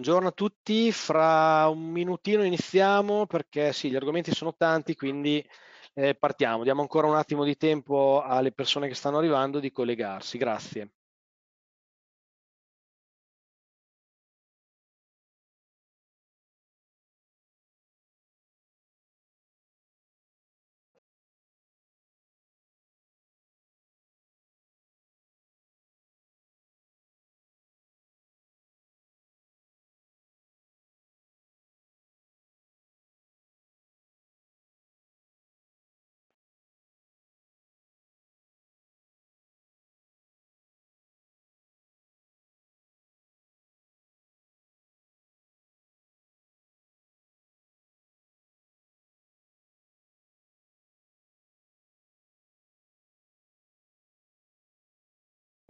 Buongiorno a tutti, fra un minutino iniziamo perché sì, gli argomenti sono tanti, quindi eh, partiamo. Diamo ancora un attimo di tempo alle persone che stanno arrivando di collegarsi. Grazie.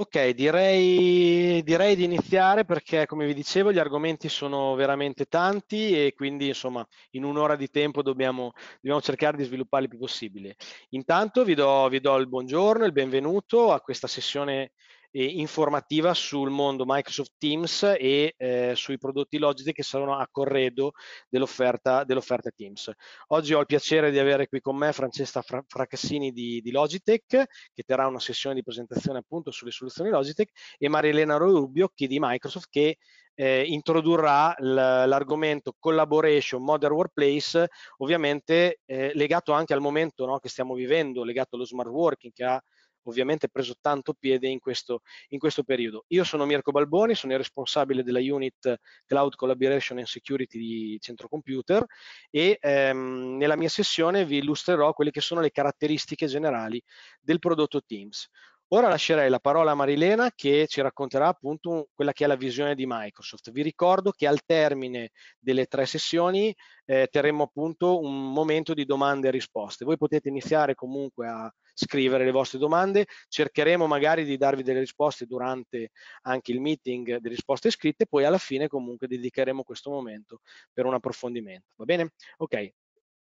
Ok, direi, direi, di iniziare perché come vi dicevo gli argomenti sono veramente tanti e quindi insomma in un'ora di tempo dobbiamo, dobbiamo, cercare di svilupparli il più possibile. Intanto vi do, vi do, il buongiorno, il benvenuto a questa sessione eh, informativa sul mondo Microsoft Teams e eh, sui prodotti Logitech che saranno a corredo dell'offerta dell Teams. Oggi ho il piacere di avere qui con me Francesca Fra Fracassini di, di, Logitech che terrà una sessione di presentazione appunto sulle soluzioni Logitech e Maria Elena Rubio che di Microsoft che eh, introdurrà l'argomento collaboration modern workplace ovviamente eh, legato anche al momento no, che stiamo vivendo legato allo smart working che ha ovviamente preso tanto piede in questo, in questo periodo. Io sono Mirko Balboni, sono il responsabile della unit Cloud Collaboration and Security di Centro Computer e ehm, nella mia sessione vi illustrerò quelle che sono le caratteristiche generali del prodotto Teams. Ora lascerei la parola a Marilena che ci racconterà appunto quella che è la visione di Microsoft. Vi ricordo che al termine delle tre sessioni eh, terremo appunto un momento di domande e risposte. Voi potete iniziare comunque a scrivere le vostre domande, cercheremo magari di darvi delle risposte durante anche il meeting di risposte scritte, poi alla fine comunque dedicheremo questo momento per un approfondimento. Va bene? Ok,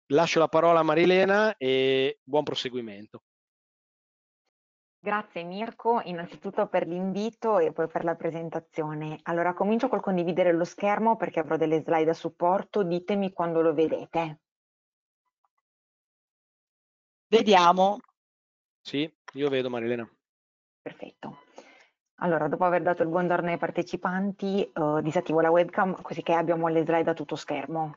lascio la parola a Marilena e buon proseguimento. Grazie Mirko, innanzitutto per l'invito e poi per la presentazione. Allora comincio col condividere lo schermo perché avrò delle slide a supporto, ditemi quando lo vedete. Vediamo. Sì, io vedo Marilena. Perfetto. Allora, dopo aver dato il buongiorno ai partecipanti, eh, disattivo la webcam così che abbiamo le slide a tutto schermo.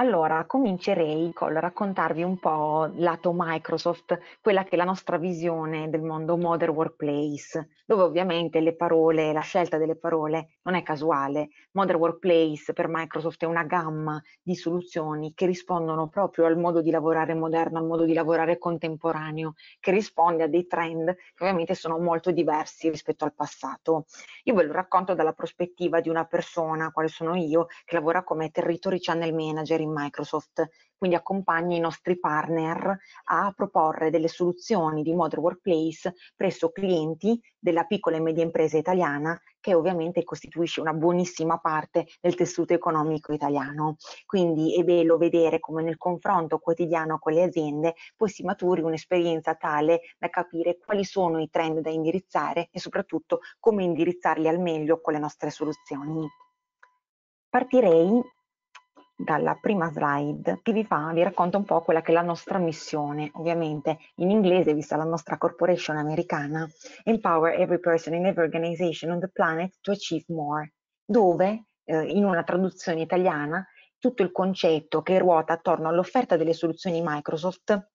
Allora, comincerei col raccontarvi un po' lato Microsoft, quella che è la nostra visione del mondo Modern Workplace, dove ovviamente le parole, la scelta delle parole non è casuale. Modern Workplace per Microsoft è una gamma di soluzioni che rispondono proprio al modo di lavorare moderno, al modo di lavorare contemporaneo, che risponde a dei trend che ovviamente sono molto diversi rispetto al passato. Io ve lo racconto dalla prospettiva di una persona, quale sono io, che lavora come territory channel manager in in Microsoft, quindi accompagna i nostri partner a proporre delle soluzioni di Modern Workplace presso clienti della piccola e media impresa italiana che ovviamente costituisce una buonissima parte del tessuto economico italiano. Quindi è bello vedere come nel confronto quotidiano con le aziende poi si maturi un'esperienza tale da capire quali sono i trend da indirizzare e soprattutto come indirizzarli al meglio con le nostre soluzioni. Partirei dalla prima slide che vi, fa, vi racconta un po' quella che è la nostra missione, ovviamente in inglese, vista la nostra corporation americana, Empower every person in every organization on the planet to achieve more, dove eh, in una traduzione italiana tutto il concetto che ruota attorno all'offerta delle soluzioni Microsoft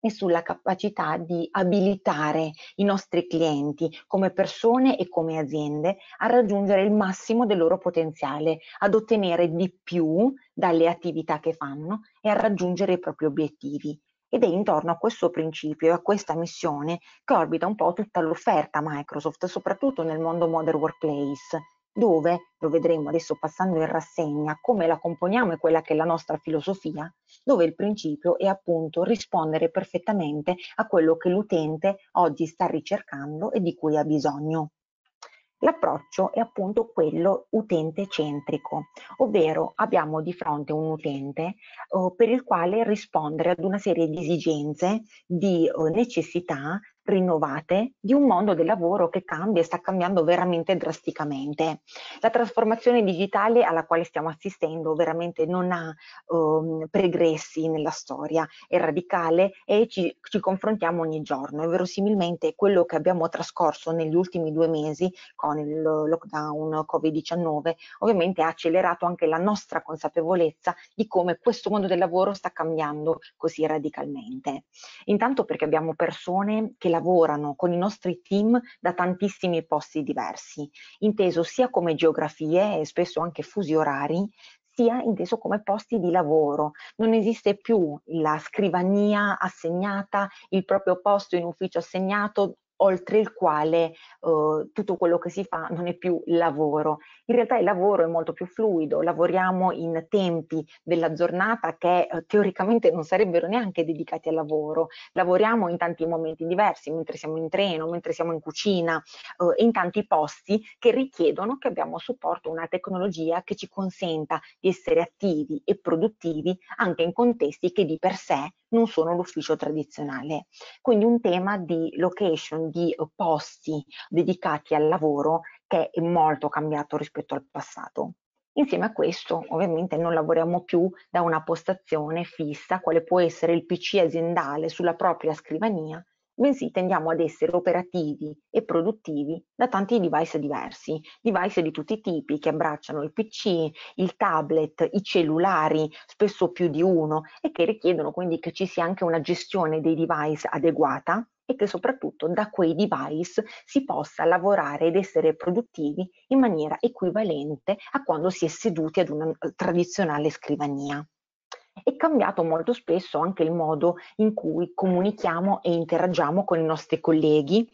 e sulla capacità di abilitare i nostri clienti come persone e come aziende a raggiungere il massimo del loro potenziale, ad ottenere di più dalle attività che fanno e a raggiungere i propri obiettivi. Ed è intorno a questo principio e a questa missione che orbita un po' tutta l'offerta Microsoft, soprattutto nel mondo Modern Workplace dove, lo vedremo adesso passando in rassegna, come la componiamo e quella che è la nostra filosofia, dove il principio è appunto rispondere perfettamente a quello che l'utente oggi sta ricercando e di cui ha bisogno. L'approccio è appunto quello utente centrico, ovvero abbiamo di fronte un utente eh, per il quale rispondere ad una serie di esigenze, di eh, necessità rinnovate di un mondo del lavoro che cambia e sta cambiando veramente drasticamente. La trasformazione digitale alla quale stiamo assistendo veramente non ha um, pregressi nella storia, è radicale e ci, ci confrontiamo ogni giorno e verosimilmente quello che abbiamo trascorso negli ultimi due mesi con il lockdown Covid-19 ovviamente ha accelerato anche la nostra consapevolezza di come questo mondo del lavoro sta cambiando così radicalmente. Intanto perché abbiamo persone che lavorano lavorano con i nostri team da tantissimi posti diversi, inteso sia come geografie e spesso anche fusi orari, sia inteso come posti di lavoro. Non esiste più la scrivania assegnata, il proprio posto in ufficio assegnato oltre il quale eh, tutto quello che si fa non è più lavoro. In realtà il lavoro è molto più fluido, lavoriamo in tempi della giornata che eh, teoricamente non sarebbero neanche dedicati al lavoro, lavoriamo in tanti momenti diversi, mentre siamo in treno, mentre siamo in cucina, eh, in tanti posti che richiedono che abbiamo a supporto una tecnologia che ci consenta di essere attivi e produttivi anche in contesti che di per sé non sono l'ufficio tradizionale. Quindi un tema di location, di posti dedicati al lavoro che è molto cambiato rispetto al passato. Insieme a questo, ovviamente, non lavoriamo più da una postazione fissa, quale può essere il PC aziendale sulla propria scrivania, bensì tendiamo ad essere operativi e produttivi da tanti device diversi, device di tutti i tipi che abbracciano il PC, il tablet, i cellulari, spesso più di uno, e che richiedono quindi che ci sia anche una gestione dei device adeguata e che soprattutto da quei device si possa lavorare ed essere produttivi in maniera equivalente a quando si è seduti ad una tradizionale scrivania è cambiato molto spesso anche il modo in cui comunichiamo e interagiamo con i nostri colleghi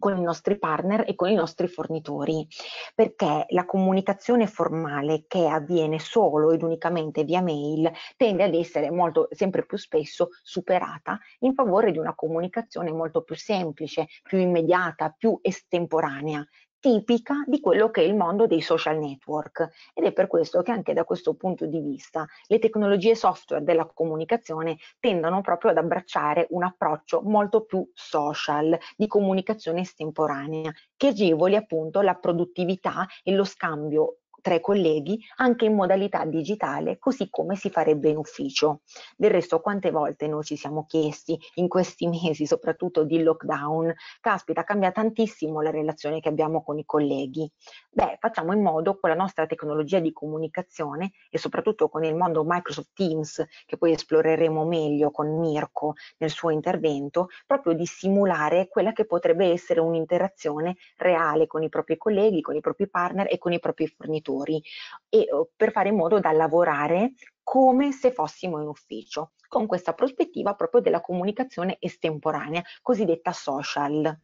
con i nostri partner e con i nostri fornitori, perché la comunicazione formale che avviene solo ed unicamente via mail tende ad essere molto, sempre più spesso superata in favore di una comunicazione molto più semplice, più immediata, più estemporanea, tipica di quello che è il mondo dei social network ed è per questo che anche da questo punto di vista le tecnologie software della comunicazione tendono proprio ad abbracciare un approccio molto più social di comunicazione estemporanea che agevoli appunto la produttività e lo scambio tra i colleghi anche in modalità digitale, così come si farebbe in ufficio. Del resto, quante volte noi ci siamo chiesti in questi mesi, soprattutto di lockdown, caspita, cambia tantissimo la relazione che abbiamo con i colleghi. Beh, facciamo in modo con la nostra tecnologia di comunicazione e soprattutto con il mondo Microsoft Teams, che poi esploreremo meglio con Mirko nel suo intervento, proprio di simulare quella che potrebbe essere un'interazione reale con i propri colleghi, con i propri partner e con i propri fornitori lavoratori e, per fare in modo da lavorare come se fossimo in ufficio, con questa prospettiva proprio della comunicazione estemporanea, cosiddetta social.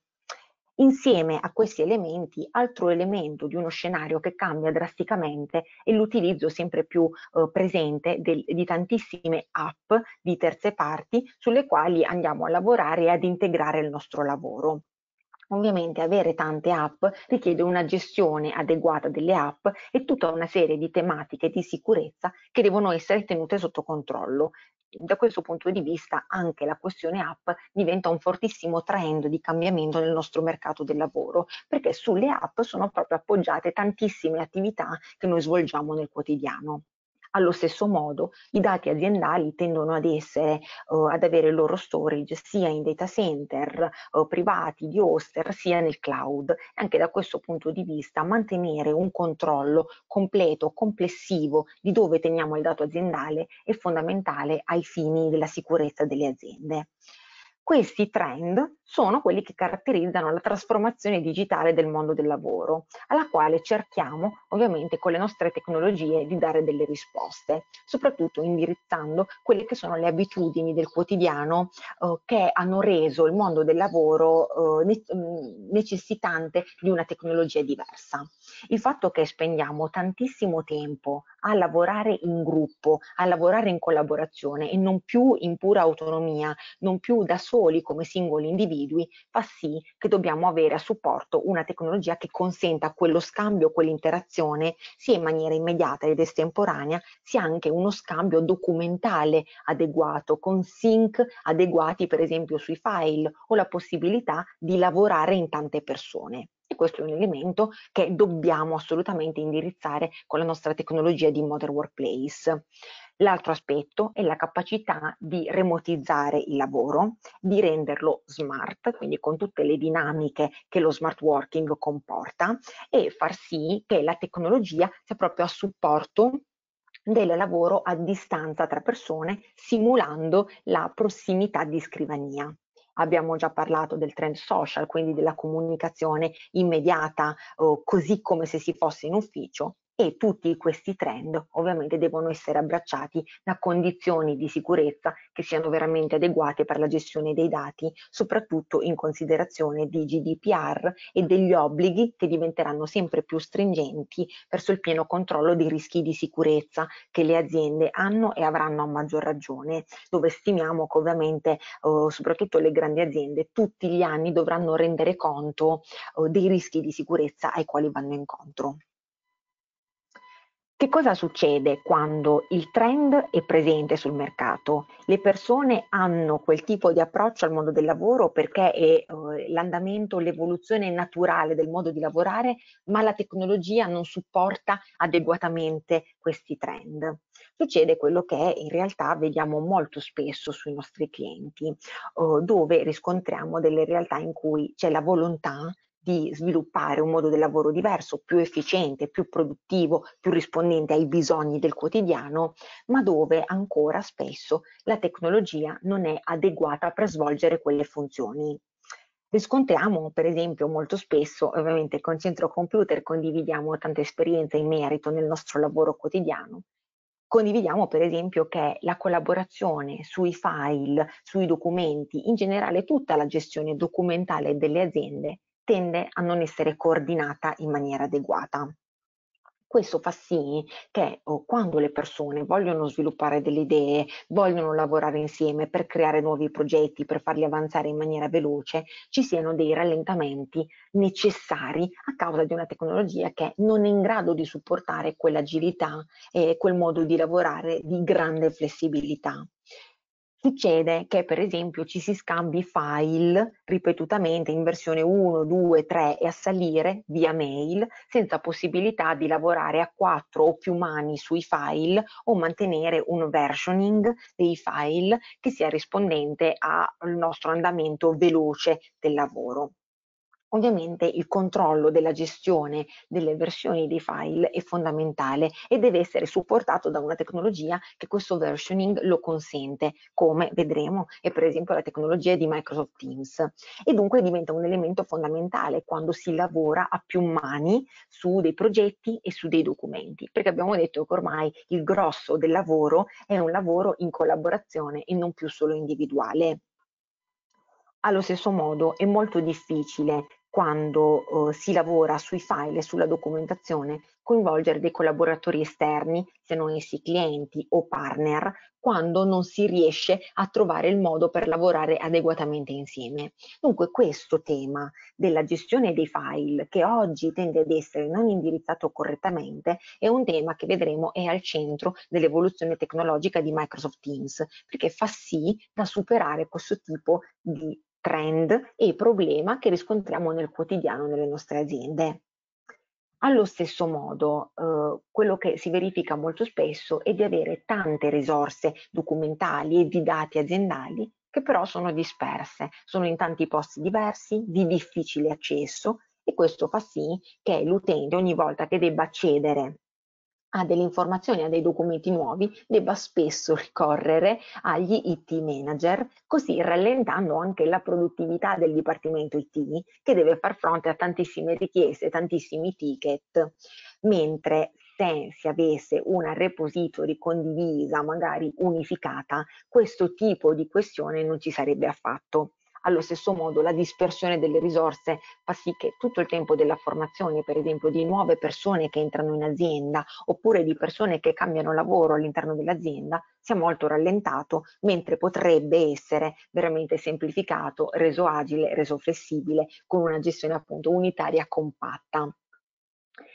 Insieme a questi elementi, altro elemento di uno scenario che cambia drasticamente è l'utilizzo sempre più eh, presente del, di tantissime app di terze parti sulle quali andiamo a lavorare e ad integrare il nostro lavoro. Ovviamente avere tante app richiede una gestione adeguata delle app e tutta una serie di tematiche di sicurezza che devono essere tenute sotto controllo. Da questo punto di vista anche la questione app diventa un fortissimo trend di cambiamento nel nostro mercato del lavoro, perché sulle app sono proprio appoggiate tantissime attività che noi svolgiamo nel quotidiano. Allo stesso modo, i dati aziendali tendono ad, essere, uh, ad avere il loro storage sia in data center uh, privati di hoster sia nel cloud. Anche da questo punto di vista mantenere un controllo completo, complessivo di dove teniamo il dato aziendale è fondamentale ai fini della sicurezza delle aziende. Questi trend sono quelli che caratterizzano la trasformazione digitale del mondo del lavoro, alla quale cerchiamo ovviamente con le nostre tecnologie di dare delle risposte, soprattutto indirizzando quelle che sono le abitudini del quotidiano eh, che hanno reso il mondo del lavoro eh, mm, necessitante di una tecnologia diversa il fatto che spendiamo tantissimo tempo a lavorare in gruppo, a lavorare in collaborazione e non più in pura autonomia, non più da soli come singoli individui, fa sì che dobbiamo avere a supporto una tecnologia che consenta quello scambio, quell'interazione sia in maniera immediata ed estemporanea, sia anche uno scambio documentale adeguato, con sync adeguati per esempio sui file o la possibilità di lavorare in tante persone. E questo è un elemento che dobbiamo assolutamente indirizzare con la nostra tecnologia di Modern Workplace. L'altro aspetto è la capacità di remotizzare il lavoro, di renderlo smart, quindi con tutte le dinamiche che lo smart working comporta e far sì che la tecnologia sia proprio a supporto del lavoro a distanza tra persone simulando la prossimità di scrivania abbiamo già parlato del trend social, quindi della comunicazione immediata, eh, così come se si fosse in ufficio, e tutti questi trend ovviamente devono essere abbracciati da condizioni di sicurezza che siano veramente adeguate per la gestione dei dati, soprattutto in considerazione di GDPR e degli obblighi che diventeranno sempre più stringenti verso il pieno controllo dei rischi di sicurezza che le aziende hanno e avranno a maggior ragione, dove stimiamo che ovviamente eh, soprattutto le grandi aziende tutti gli anni dovranno rendere conto eh, dei rischi di sicurezza ai quali vanno incontro. Che cosa succede quando il trend è presente sul mercato? Le persone hanno quel tipo di approccio al mondo del lavoro perché è eh, l'andamento, l'evoluzione naturale del modo di lavorare, ma la tecnologia non supporta adeguatamente questi trend. Succede quello che in realtà vediamo molto spesso sui nostri clienti, eh, dove riscontriamo delle realtà in cui c'è la volontà di sviluppare un modo del lavoro diverso, più efficiente, più produttivo, più rispondente ai bisogni del quotidiano, ma dove ancora spesso la tecnologia non è adeguata per svolgere quelle funzioni. Riscontriamo per esempio molto spesso, ovviamente con Centro Computer condividiamo tante esperienze in merito nel nostro lavoro quotidiano, condividiamo per esempio che la collaborazione sui file, sui documenti, in generale tutta la gestione documentale delle aziende tende a non essere coordinata in maniera adeguata. Questo fa sì che oh, quando le persone vogliono sviluppare delle idee, vogliono lavorare insieme per creare nuovi progetti, per farli avanzare in maniera veloce, ci siano dei rallentamenti necessari a causa di una tecnologia che non è in grado di supportare quell'agilità e quel modo di lavorare di grande flessibilità. Succede che per esempio ci si scambi file ripetutamente in versione 1, 2, 3 e a salire via mail senza possibilità di lavorare a quattro o più mani sui file o mantenere un versioning dei file che sia rispondente al nostro andamento veloce del lavoro. Ovviamente il controllo della gestione delle versioni dei file è fondamentale e deve essere supportato da una tecnologia che questo versioning lo consente, come vedremo è per esempio la tecnologia di Microsoft Teams e dunque diventa un elemento fondamentale quando si lavora a più mani su dei progetti e su dei documenti, perché abbiamo detto che ormai il grosso del lavoro è un lavoro in collaborazione e non più solo individuale. Allo stesso modo è molto difficile quando eh, si lavora sui file e sulla documentazione coinvolgere dei collaboratori esterni, se non essi clienti o partner, quando non si riesce a trovare il modo per lavorare adeguatamente insieme. Dunque questo tema della gestione dei file, che oggi tende ad essere non indirizzato correttamente, è un tema che vedremo è al centro dell'evoluzione tecnologica di Microsoft Teams, perché fa sì da superare questo tipo di trend e problema che riscontriamo nel quotidiano nelle nostre aziende. Allo stesso modo, eh, quello che si verifica molto spesso è di avere tante risorse documentali e di dati aziendali che però sono disperse, sono in tanti posti diversi, di difficile accesso e questo fa sì che l'utente ogni volta che debba accedere a delle informazioni, a dei documenti nuovi, debba spesso ricorrere agli IT manager, così rallentando anche la produttività del Dipartimento IT, che deve far fronte a tantissime richieste, tantissimi ticket, mentre se si avesse una repository condivisa, magari unificata, questo tipo di questione non ci sarebbe affatto allo stesso modo la dispersione delle risorse fa sì che tutto il tempo della formazione, per esempio, di nuove persone che entrano in azienda oppure di persone che cambiano lavoro all'interno dell'azienda sia molto rallentato, mentre potrebbe essere veramente semplificato, reso agile, reso flessibile, con una gestione appunto unitaria compatta.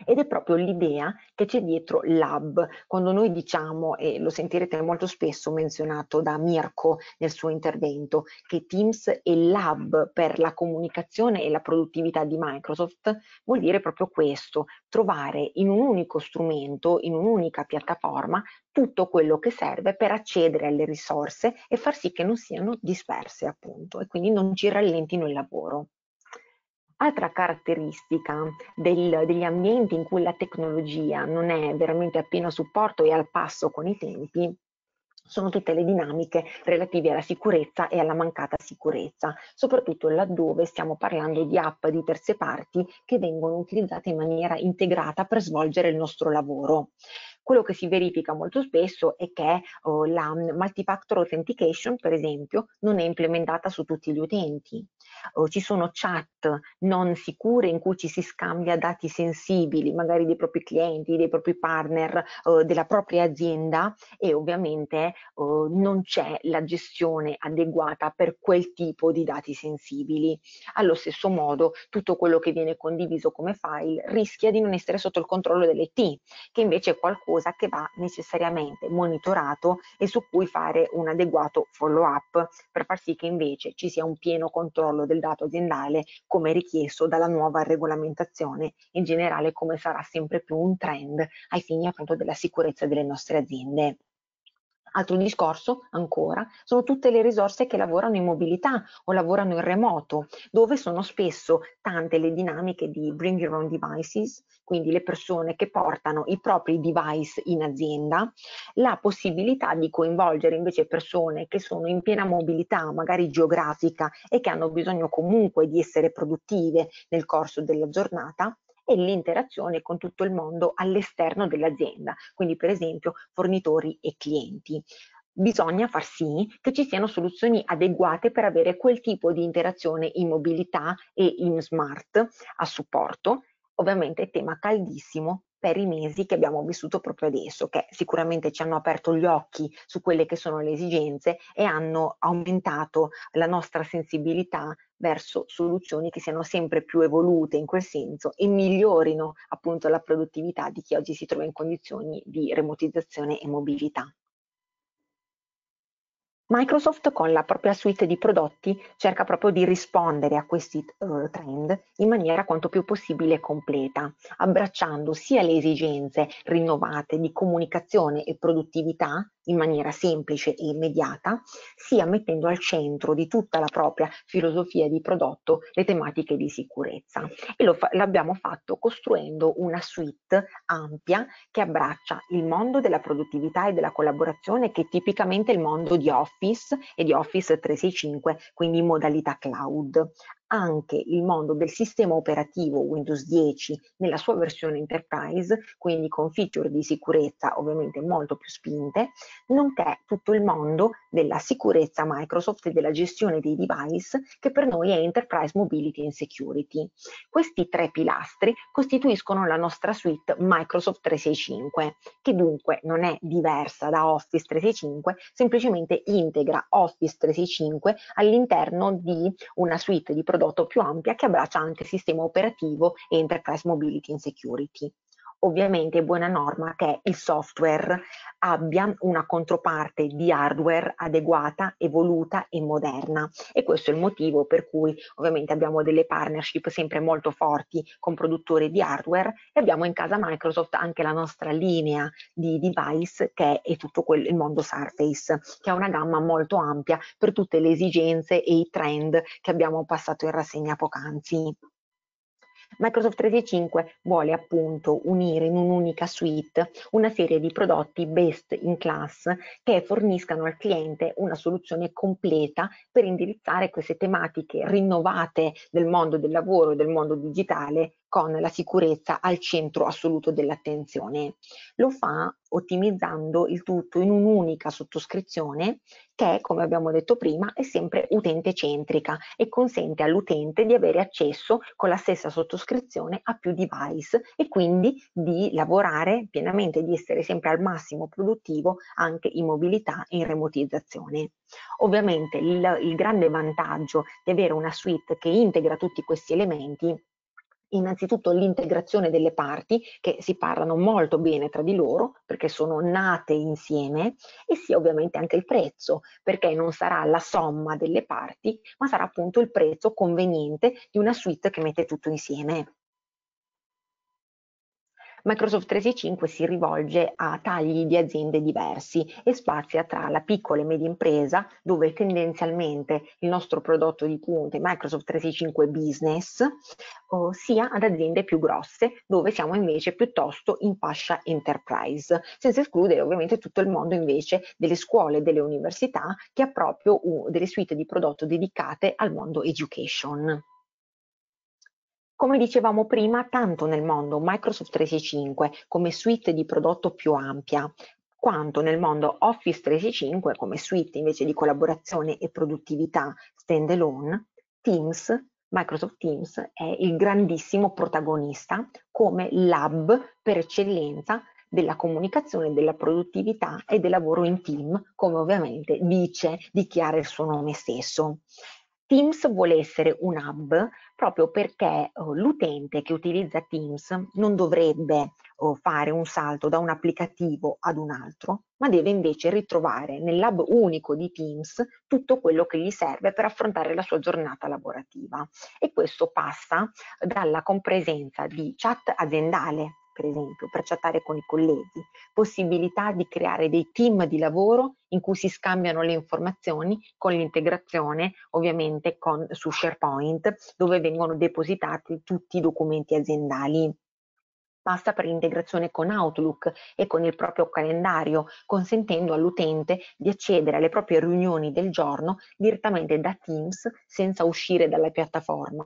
Ed è proprio l'idea che c'è dietro l'hub. Quando noi diciamo, e lo sentirete molto spesso menzionato da Mirko nel suo intervento, che Teams è l'hub per la comunicazione e la produttività di Microsoft, vuol dire proprio questo, trovare in un unico strumento, in un'unica piattaforma, tutto quello che serve per accedere alle risorse e far sì che non siano disperse, appunto, e quindi non ci rallentino il lavoro. Altra caratteristica del, degli ambienti in cui la tecnologia non è veramente a pieno supporto e al passo con i tempi sono tutte le dinamiche relative alla sicurezza e alla mancata sicurezza, soprattutto laddove stiamo parlando di app di terze parti che vengono utilizzate in maniera integrata per svolgere il nostro lavoro. Quello che si verifica molto spesso è che oh, la multifactor authentication, per esempio, non è implementata su tutti gli utenti o ci sono chat non sicure in cui ci si scambia dati sensibili, magari dei propri clienti, dei propri partner, eh, della propria azienda e ovviamente eh, non c'è la gestione adeguata per quel tipo di dati sensibili. Allo stesso modo tutto quello che viene condiviso come file rischia di non essere sotto il controllo dell'IT, che invece è qualcosa che va necessariamente monitorato e su cui fare un adeguato follow up per far sì che invece ci sia un pieno controllo del dato aziendale come richiesto dalla nuova regolamentazione, e in generale come sarà sempre più un trend ai fini appunto della sicurezza delle nostre aziende. Altro discorso ancora sono tutte le risorse che lavorano in mobilità o lavorano in remoto, dove sono spesso tante le dinamiche di bring your own devices, quindi le persone che portano i propri device in azienda, la possibilità di coinvolgere invece persone che sono in piena mobilità, magari geografica, e che hanno bisogno comunque di essere produttive nel corso della giornata, e l'interazione con tutto il mondo all'esterno dell'azienda, quindi per esempio fornitori e clienti bisogna far sì che ci siano soluzioni adeguate per avere quel tipo di interazione in mobilità e in smart a supporto. Ovviamente tema caldissimo per i mesi che abbiamo vissuto proprio adesso, che sicuramente ci hanno aperto gli occhi su quelle che sono le esigenze e hanno aumentato la nostra sensibilità verso soluzioni che siano sempre più evolute in quel senso e migliorino appunto la produttività di chi oggi si trova in condizioni di remotizzazione e mobilità. Microsoft con la propria suite di prodotti cerca proprio di rispondere a questi uh, trend in maniera quanto più possibile completa, abbracciando sia le esigenze rinnovate di comunicazione e produttività in maniera semplice e immediata, sia mettendo al centro di tutta la propria filosofia di prodotto le tematiche di sicurezza. E lo fa l'abbiamo fatto costruendo una suite ampia che abbraccia il mondo della produttività e della collaborazione che è tipicamente il mondo di off Office e di Office 365, quindi in modalità cloud anche il mondo del sistema operativo Windows 10 nella sua versione enterprise, quindi con feature di sicurezza ovviamente molto più spinte, nonché tutto il mondo della sicurezza Microsoft e della gestione dei device che per noi è Enterprise Mobility and Security. Questi tre pilastri costituiscono la nostra suite Microsoft 365, che dunque non è diversa da Office 365, semplicemente integra Office 365 all'interno di una suite di prodotti prodotto più ampia che abbraccia anche il sistema operativo e enterprise mobility and security ovviamente è buona norma che il software abbia una controparte di hardware adeguata, evoluta e moderna e questo è il motivo per cui ovviamente abbiamo delle partnership sempre molto forti con produttori di hardware e abbiamo in casa Microsoft anche la nostra linea di device che è tutto quel, il mondo Surface, che ha una gamma molto ampia per tutte le esigenze e i trend che abbiamo passato in rassegna poc'anzi. Microsoft 365 vuole appunto unire in un'unica suite una serie di prodotti best in class che forniscano al cliente una soluzione completa per indirizzare queste tematiche rinnovate del mondo del lavoro e del mondo digitale con la sicurezza al centro assoluto dell'attenzione. Lo fa ottimizzando il tutto in un'unica sottoscrizione che, come abbiamo detto prima, è sempre utente centrica e consente all'utente di avere accesso con la stessa sottoscrizione a più device e quindi di lavorare pienamente, di essere sempre al massimo produttivo anche in mobilità e in remotizzazione. Ovviamente il, il grande vantaggio di avere una suite che integra tutti questi elementi innanzitutto l'integrazione delle parti che si parlano molto bene tra di loro perché sono nate insieme e sia ovviamente anche il prezzo perché non sarà la somma delle parti ma sarà appunto il prezzo conveniente di una suite che mette tutto insieme. Microsoft 365 si rivolge a tagli di aziende diversi e spazia tra la piccola e media impresa, dove tendenzialmente il nostro prodotto di punta è Microsoft 365 Business, sia ad aziende più grosse, dove siamo invece piuttosto in fascia enterprise, senza escludere ovviamente tutto il mondo invece delle scuole, e delle università, che ha proprio delle suite di prodotto dedicate al mondo education. Come dicevamo prima, tanto nel mondo Microsoft 365 come suite di prodotto più ampia, quanto nel mondo Office 365 come suite invece di collaborazione e produttività standalone, Teams, Microsoft Teams è il grandissimo protagonista come lab per eccellenza della comunicazione, della produttività e del lavoro in team, come ovviamente dice, dichiara il suo nome stesso. Teams vuole essere un hub proprio perché oh, l'utente che utilizza Teams non dovrebbe oh, fare un salto da un applicativo ad un altro, ma deve invece ritrovare nell'hub unico di Teams tutto quello che gli serve per affrontare la sua giornata lavorativa. E questo passa dalla compresenza di chat aziendale per esempio, per chattare con i colleghi, possibilità di creare dei team di lavoro in cui si scambiano le informazioni con l'integrazione ovviamente con, su SharePoint dove vengono depositati tutti i documenti aziendali passa per l'integrazione con Outlook e con il proprio calendario, consentendo all'utente di accedere alle proprie riunioni del giorno direttamente da Teams senza uscire dalla piattaforma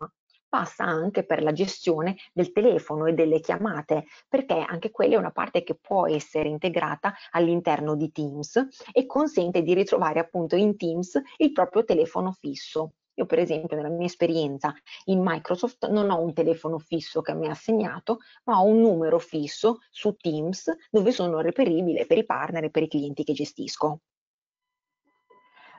passa anche per la gestione del telefono e delle chiamate, perché anche quella è una parte che può essere integrata all'interno di Teams e consente di ritrovare appunto in Teams il proprio telefono fisso. Io per esempio nella mia esperienza in Microsoft non ho un telefono fisso che mi è assegnato, ma ho un numero fisso su Teams dove sono reperibile per i partner e per i clienti che gestisco.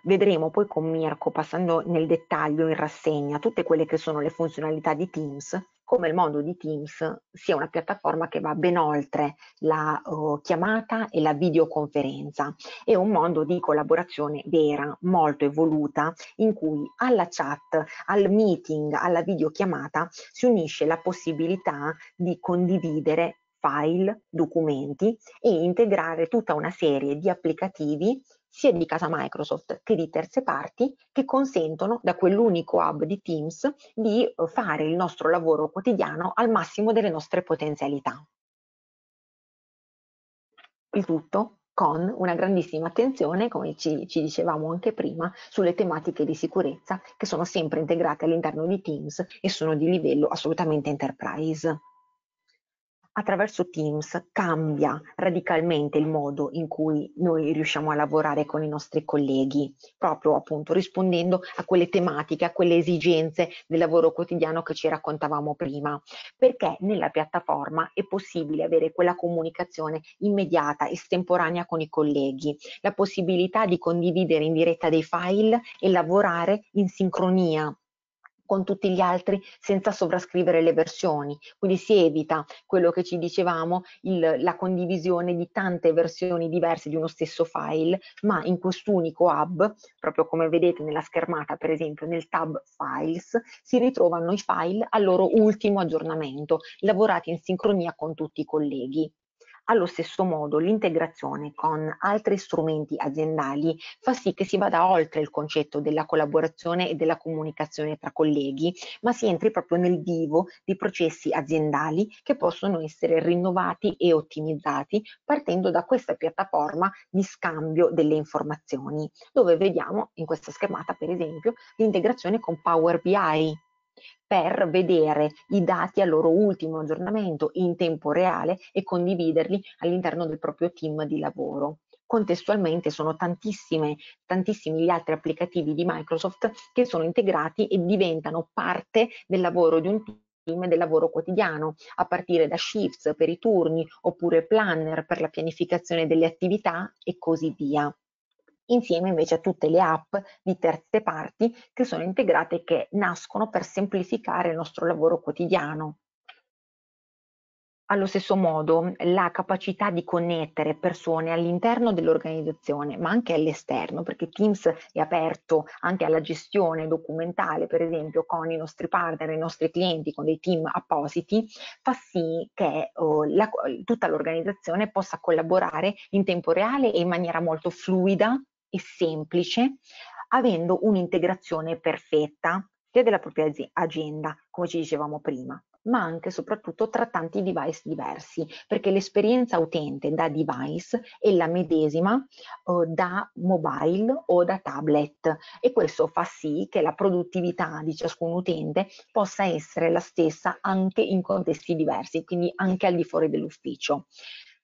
Vedremo poi con Mirko, passando nel dettaglio in rassegna, tutte quelle che sono le funzionalità di Teams, come il mondo di Teams sia una piattaforma che va ben oltre la uh, chiamata e la videoconferenza. È un mondo di collaborazione vera, molto evoluta, in cui alla chat, al meeting, alla videochiamata si unisce la possibilità di condividere file, documenti e integrare tutta una serie di applicativi sia di casa Microsoft che di terze parti che consentono da quell'unico hub di Teams di eh, fare il nostro lavoro quotidiano al massimo delle nostre potenzialità. Il tutto con una grandissima attenzione, come ci, ci, dicevamo anche prima, sulle tematiche di sicurezza che sono sempre integrate all'interno di Teams e sono di livello assolutamente enterprise attraverso Teams cambia radicalmente il modo in cui noi riusciamo a lavorare con i nostri colleghi, proprio appunto rispondendo a quelle tematiche, a quelle esigenze del lavoro quotidiano che ci raccontavamo prima, perché nella piattaforma è possibile avere quella comunicazione immediata, estemporanea con i colleghi, la possibilità di condividere in diretta dei file e lavorare in sincronia con tutti gli altri senza sovrascrivere le versioni, quindi si evita quello che ci dicevamo, il, la condivisione di tante versioni diverse di uno stesso file, ma in quest'unico hub, proprio come vedete nella schermata per esempio nel tab Files, si ritrovano i file al loro ultimo aggiornamento, lavorati in sincronia con tutti i colleghi. Allo stesso modo l'integrazione con altri strumenti aziendali fa sì che si vada oltre il concetto della collaborazione e della comunicazione tra colleghi, ma si entri proprio nel vivo di processi aziendali che possono essere rinnovati e ottimizzati partendo da questa piattaforma di scambio delle informazioni, dove vediamo in questa schermata per esempio l'integrazione con Power BI per vedere i dati al loro ultimo aggiornamento in tempo reale e condividerli all'interno del proprio team di lavoro contestualmente sono tantissimi gli altri applicativi di Microsoft che sono integrati e diventano parte del lavoro di un team del lavoro quotidiano, a partire da shifts per i turni oppure planner per la pianificazione delle attività e così via insieme invece a tutte le app di terze parti che sono integrate e che nascono per semplificare il nostro lavoro quotidiano. Allo stesso modo, la capacità di connettere persone all'interno dell'organizzazione, ma anche all'esterno, perché Teams è aperto anche alla gestione documentale, per esempio, con i nostri partner, i nostri clienti, con dei team appositi, fa sì che oh, la, tutta l'organizzazione possa collaborare in tempo reale e in maniera molto fluida e semplice, avendo un'integrazione perfetta sia della propria agenda, come ci dicevamo prima, ma anche e soprattutto tra tanti device diversi, perché l'esperienza utente da device è la medesima eh, da mobile o da tablet e questo fa sì che la produttività di ciascun utente possa essere la stessa anche in contesti diversi, quindi anche al di fuori dell'ufficio.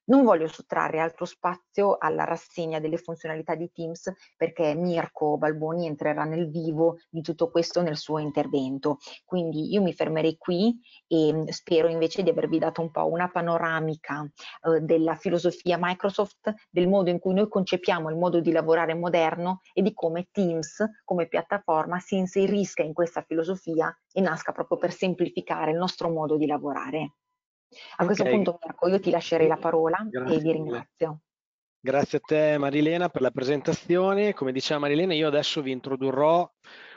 Non voglio sottrarre altro spazio alla rassegna delle funzionalità di Teams perché Mirko Balboni entrerà nel vivo di tutto questo nel suo intervento. Quindi io mi fermerei qui e mm, spero invece di avervi dato un po' una panoramica eh, della filosofia Microsoft, del modo in cui noi concepiamo il modo di lavorare moderno e di come Teams come piattaforma si inserisca in questa filosofia e nasca proprio per semplificare il nostro modo di lavorare. A questo okay. punto Marco io ti lascerei la parola Grazie. e vi ringrazio. Grazie a te Marilena per la presentazione. Come diceva Marilena io adesso vi introdurrò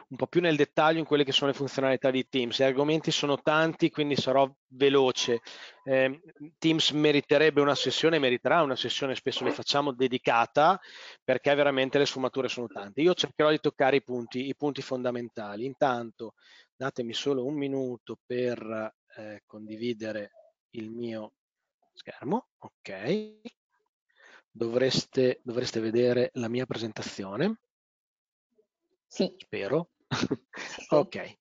un po' più nel dettaglio in quelle che sono le funzionalità di Teams. Gli argomenti sono tanti, quindi sarò veloce. Eh, Teams meriterebbe una sessione, meriterà una sessione, spesso le facciamo dedicata, perché veramente le sfumature sono tante. Io cercherò di toccare i punti, i punti fondamentali. Intanto, datemi solo un minuto per eh, condividere il mio schermo, ok, dovreste, dovreste vedere la mia presentazione. Sì. Spero. ok.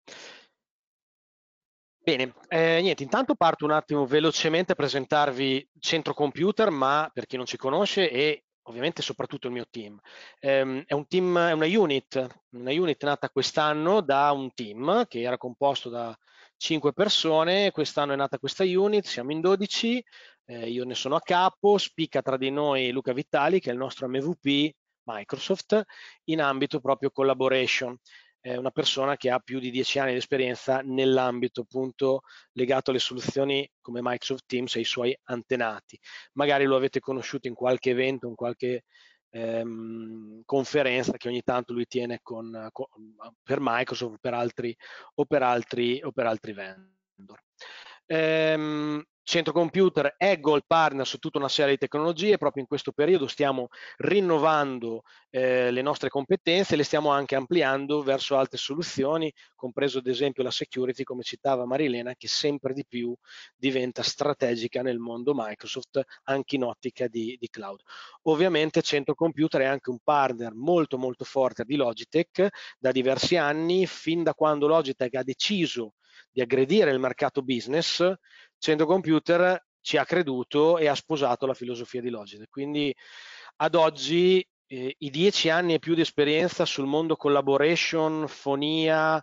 Bene, eh, niente, intanto parto un attimo velocemente a presentarvi Centro Computer, ma per chi non ci conosce e ovviamente soprattutto il mio team. Eh, è un team, è una unit, una unit nata quest'anno da un team che era composto da 5 persone, quest'anno è nata questa unit, siamo in 12, eh, io ne sono a capo, spicca tra di noi Luca Vitali che è il nostro MVP Microsoft in ambito proprio collaboration è una persona che ha più di 10 anni di esperienza nell'ambito appunto legato alle soluzioni come Microsoft Teams e i suoi antenati. Magari lo avete conosciuto in qualche evento, in qualche ehm, conferenza che ogni tanto lui tiene con, con, per Microsoft per altri, o per altri, o per altri vendor. Ehm, Centro Computer è goal partner su tutta una serie di tecnologie, proprio in questo periodo stiamo rinnovando eh, le nostre competenze e le stiamo anche ampliando verso altre soluzioni, compreso ad esempio la security, come citava Marilena, che sempre di più diventa strategica nel mondo Microsoft, anche in ottica di, di cloud. Ovviamente Centro Computer è anche un partner molto molto forte di Logitech da diversi anni, fin da quando Logitech ha deciso di aggredire il mercato business, Centro Computer ci ha creduto e ha sposato la filosofia di Logitech. Quindi ad oggi eh, i dieci anni e più di esperienza sul mondo collaboration, fonia,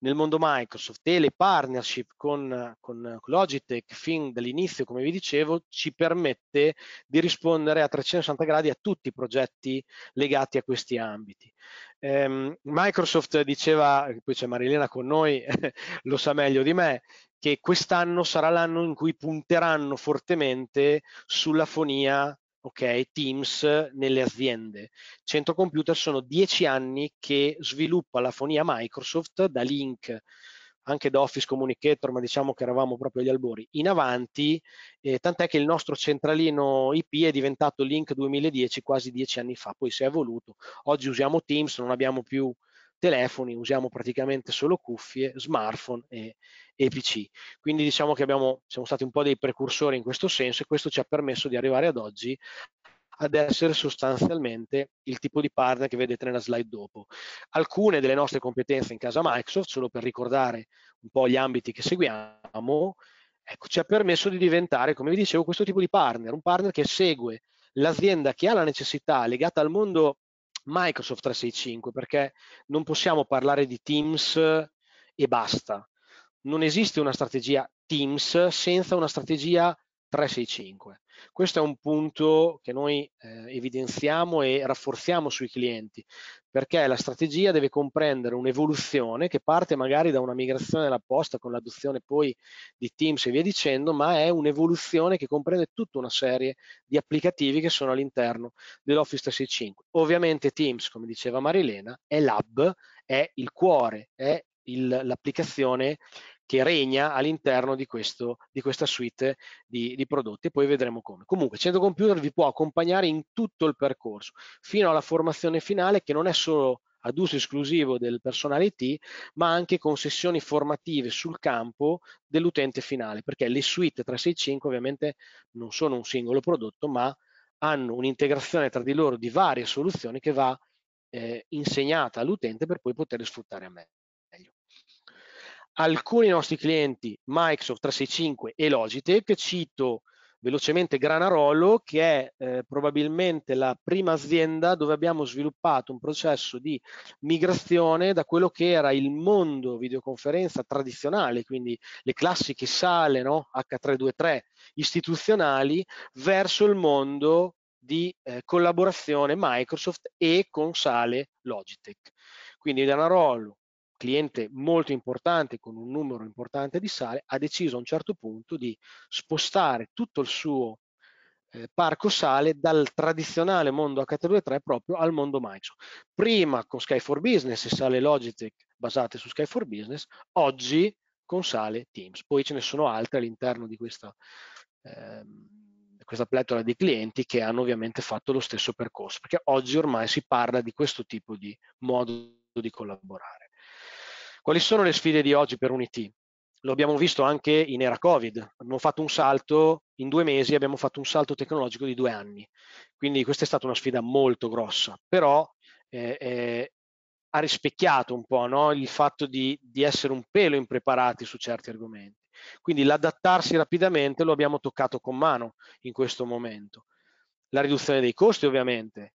nel mondo Microsoft e le partnership con, con Logitech fin dall'inizio, come vi dicevo, ci permette di rispondere a 360 gradi a tutti i progetti legati a questi ambiti. Eh, Microsoft diceva, poi c'è Marilena con noi, lo sa meglio di me, che quest'anno sarà l'anno in cui punteranno fortemente sulla fonia ok, Teams nelle aziende. Centro Computer sono dieci anni che sviluppa la fonia Microsoft da Link anche da Office Communicator, ma diciamo che eravamo proprio agli albori, in avanti, eh, tant'è che il nostro centralino IP è diventato Link 2010 quasi dieci anni fa, poi si è evoluto. Oggi usiamo Teams, non abbiamo più telefoni, usiamo praticamente solo cuffie, smartphone e, e PC. Quindi diciamo che abbiamo, siamo stati un po' dei precursori in questo senso e questo ci ha permesso di arrivare ad oggi ad essere sostanzialmente il tipo di partner che vedete nella slide dopo. Alcune delle nostre competenze in casa Microsoft, solo per ricordare un po' gli ambiti che seguiamo, ecco, ci ha permesso di diventare, come vi dicevo, questo tipo di partner, un partner che segue l'azienda che ha la necessità legata al mondo Microsoft 365 perché non possiamo parlare di Teams eh, e basta. Non esiste una strategia Teams senza una strategia 365. Questo è un punto che noi eh, evidenziamo e rafforziamo sui clienti, perché la strategia deve comprendere un'evoluzione che parte magari da una migrazione della posta con l'adozione poi di Teams e via dicendo, ma è un'evoluzione che comprende tutta una serie di applicativi che sono all'interno dell'Office 365. Ovviamente Teams, come diceva Marilena, è l'hub, è il cuore, è l'applicazione che regna all'interno di, di, questa suite di, di prodotti e poi vedremo come. Comunque, Centro Computer vi può accompagnare in tutto il percorso, fino alla formazione finale che non è solo ad uso esclusivo del personale IT, ma anche con sessioni formative sul campo dell'utente finale, perché le suite 365 ovviamente non sono un singolo prodotto, ma hanno un'integrazione tra di loro di varie soluzioni che va eh, insegnata all'utente per poi poterle sfruttare a me alcuni nostri clienti Microsoft 365 e Logitech, cito velocemente Granarolo che è eh, probabilmente la prima azienda dove abbiamo sviluppato un processo di migrazione da quello che era il mondo videoconferenza tradizionale, quindi le classiche sale no? H323 istituzionali, verso il mondo di eh, collaborazione Microsoft e con sale Logitech. Quindi Granarolo, cliente molto importante con un numero importante di sale, ha deciso a un certo punto di spostare tutto il suo eh, parco sale dal tradizionale mondo h 3 proprio al mondo Microsoft. Prima con Sky for Business e sale Logitech basate su Sky for Business, oggi con sale Teams. Poi ce ne sono altre all'interno di questa, eh, questa pletora di clienti che hanno ovviamente fatto lo stesso percorso, perché oggi ormai si parla di questo tipo di modo di collaborare. Quali sono le sfide di oggi per Unity? Lo abbiamo visto anche in era Covid, abbiamo fatto un salto in due mesi, abbiamo fatto un salto tecnologico di due anni, quindi questa è stata una sfida molto grossa, però eh, eh, ha rispecchiato un po' no? il fatto di, di essere un pelo impreparati su certi argomenti. Quindi l'adattarsi rapidamente lo abbiamo toccato con mano in questo momento. La riduzione dei costi ovviamente,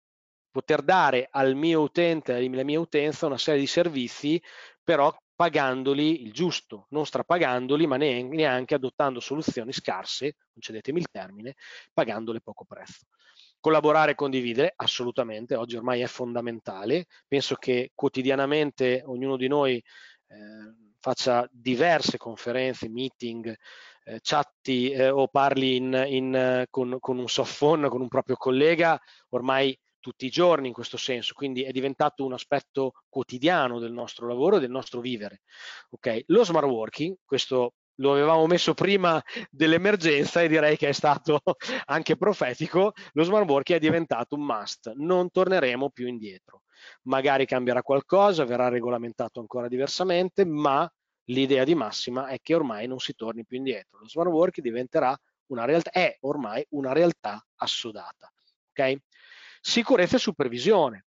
poter dare al mio utente, alla mia utenza una serie di servizi però pagandoli il giusto, non strapagandoli, ma neanche adottando soluzioni scarse, concedetemi il termine, pagandole poco prezzo. Collaborare e condividere, assolutamente, oggi ormai è fondamentale. Penso che quotidianamente ognuno di noi eh, faccia diverse conferenze, meeting, eh, chatti eh, o parli in, in, con, con un soft phone, con un proprio collega, ormai tutti i giorni in questo senso, quindi è diventato un aspetto quotidiano del nostro lavoro e del nostro vivere. Okay? Lo smart working, questo lo avevamo messo prima dell'emergenza e direi che è stato anche profetico, lo smart working è diventato un must, non torneremo più indietro. Magari cambierà qualcosa, verrà regolamentato ancora diversamente, ma l'idea di massima è che ormai non si torni più indietro. Lo smart working diventerà una realtà, è ormai una realtà assodata. Okay? Sicurezza e supervisione.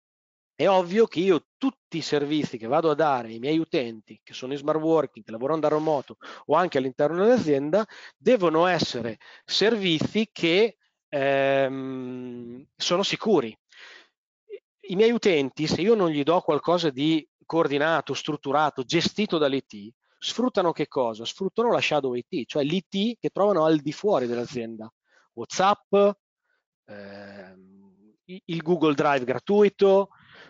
È ovvio che io tutti i servizi che vado a dare ai miei utenti, che sono in smart working, che lavorano da remoto o anche all'interno dell'azienda, devono essere servizi che ehm, sono sicuri. I miei utenti, se io non gli do qualcosa di coordinato, strutturato, gestito dall'IT, sfruttano che cosa? Sfruttano la shadow IT, cioè l'IT che trovano al di fuori dell'azienda. WhatsApp, eh, il Google Drive gratuito,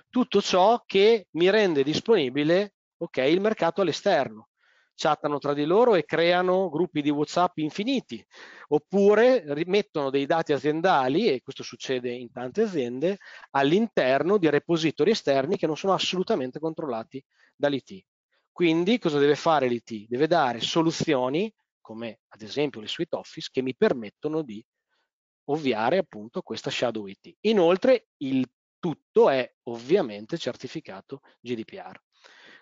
tutto ciò che mi rende disponibile okay, il mercato all'esterno. Chattano tra di loro e creano gruppi di WhatsApp infiniti, oppure rimettono dei dati aziendali, e questo succede in tante aziende, all'interno di repository esterni che non sono assolutamente controllati dall'IT. Quindi cosa deve fare l'IT? Deve dare soluzioni, come ad esempio le suite office, che mi permettono di ovviare appunto a questa shadow IT. Inoltre il tutto è ovviamente certificato GDPR.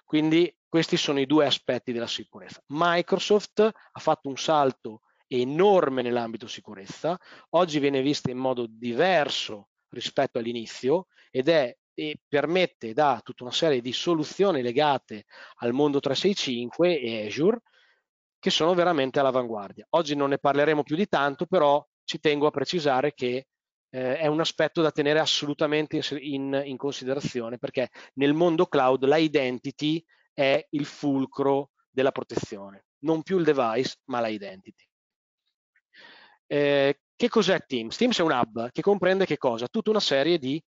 Quindi questi sono i due aspetti della sicurezza. Microsoft ha fatto un salto enorme nell'ambito sicurezza, oggi viene vista in modo diverso rispetto all'inizio ed è e permette e dà tutta una serie di soluzioni legate al mondo 365 e Azure che sono veramente all'avanguardia. Oggi non ne parleremo più di tanto, però ci tengo a precisare che eh, è un aspetto da tenere assolutamente in, in, considerazione perché nel mondo cloud l'identity è il fulcro della protezione, non più il device ma l'identity. Eh, che cos'è Teams? Teams è un hub che comprende che cosa? Tutta una serie di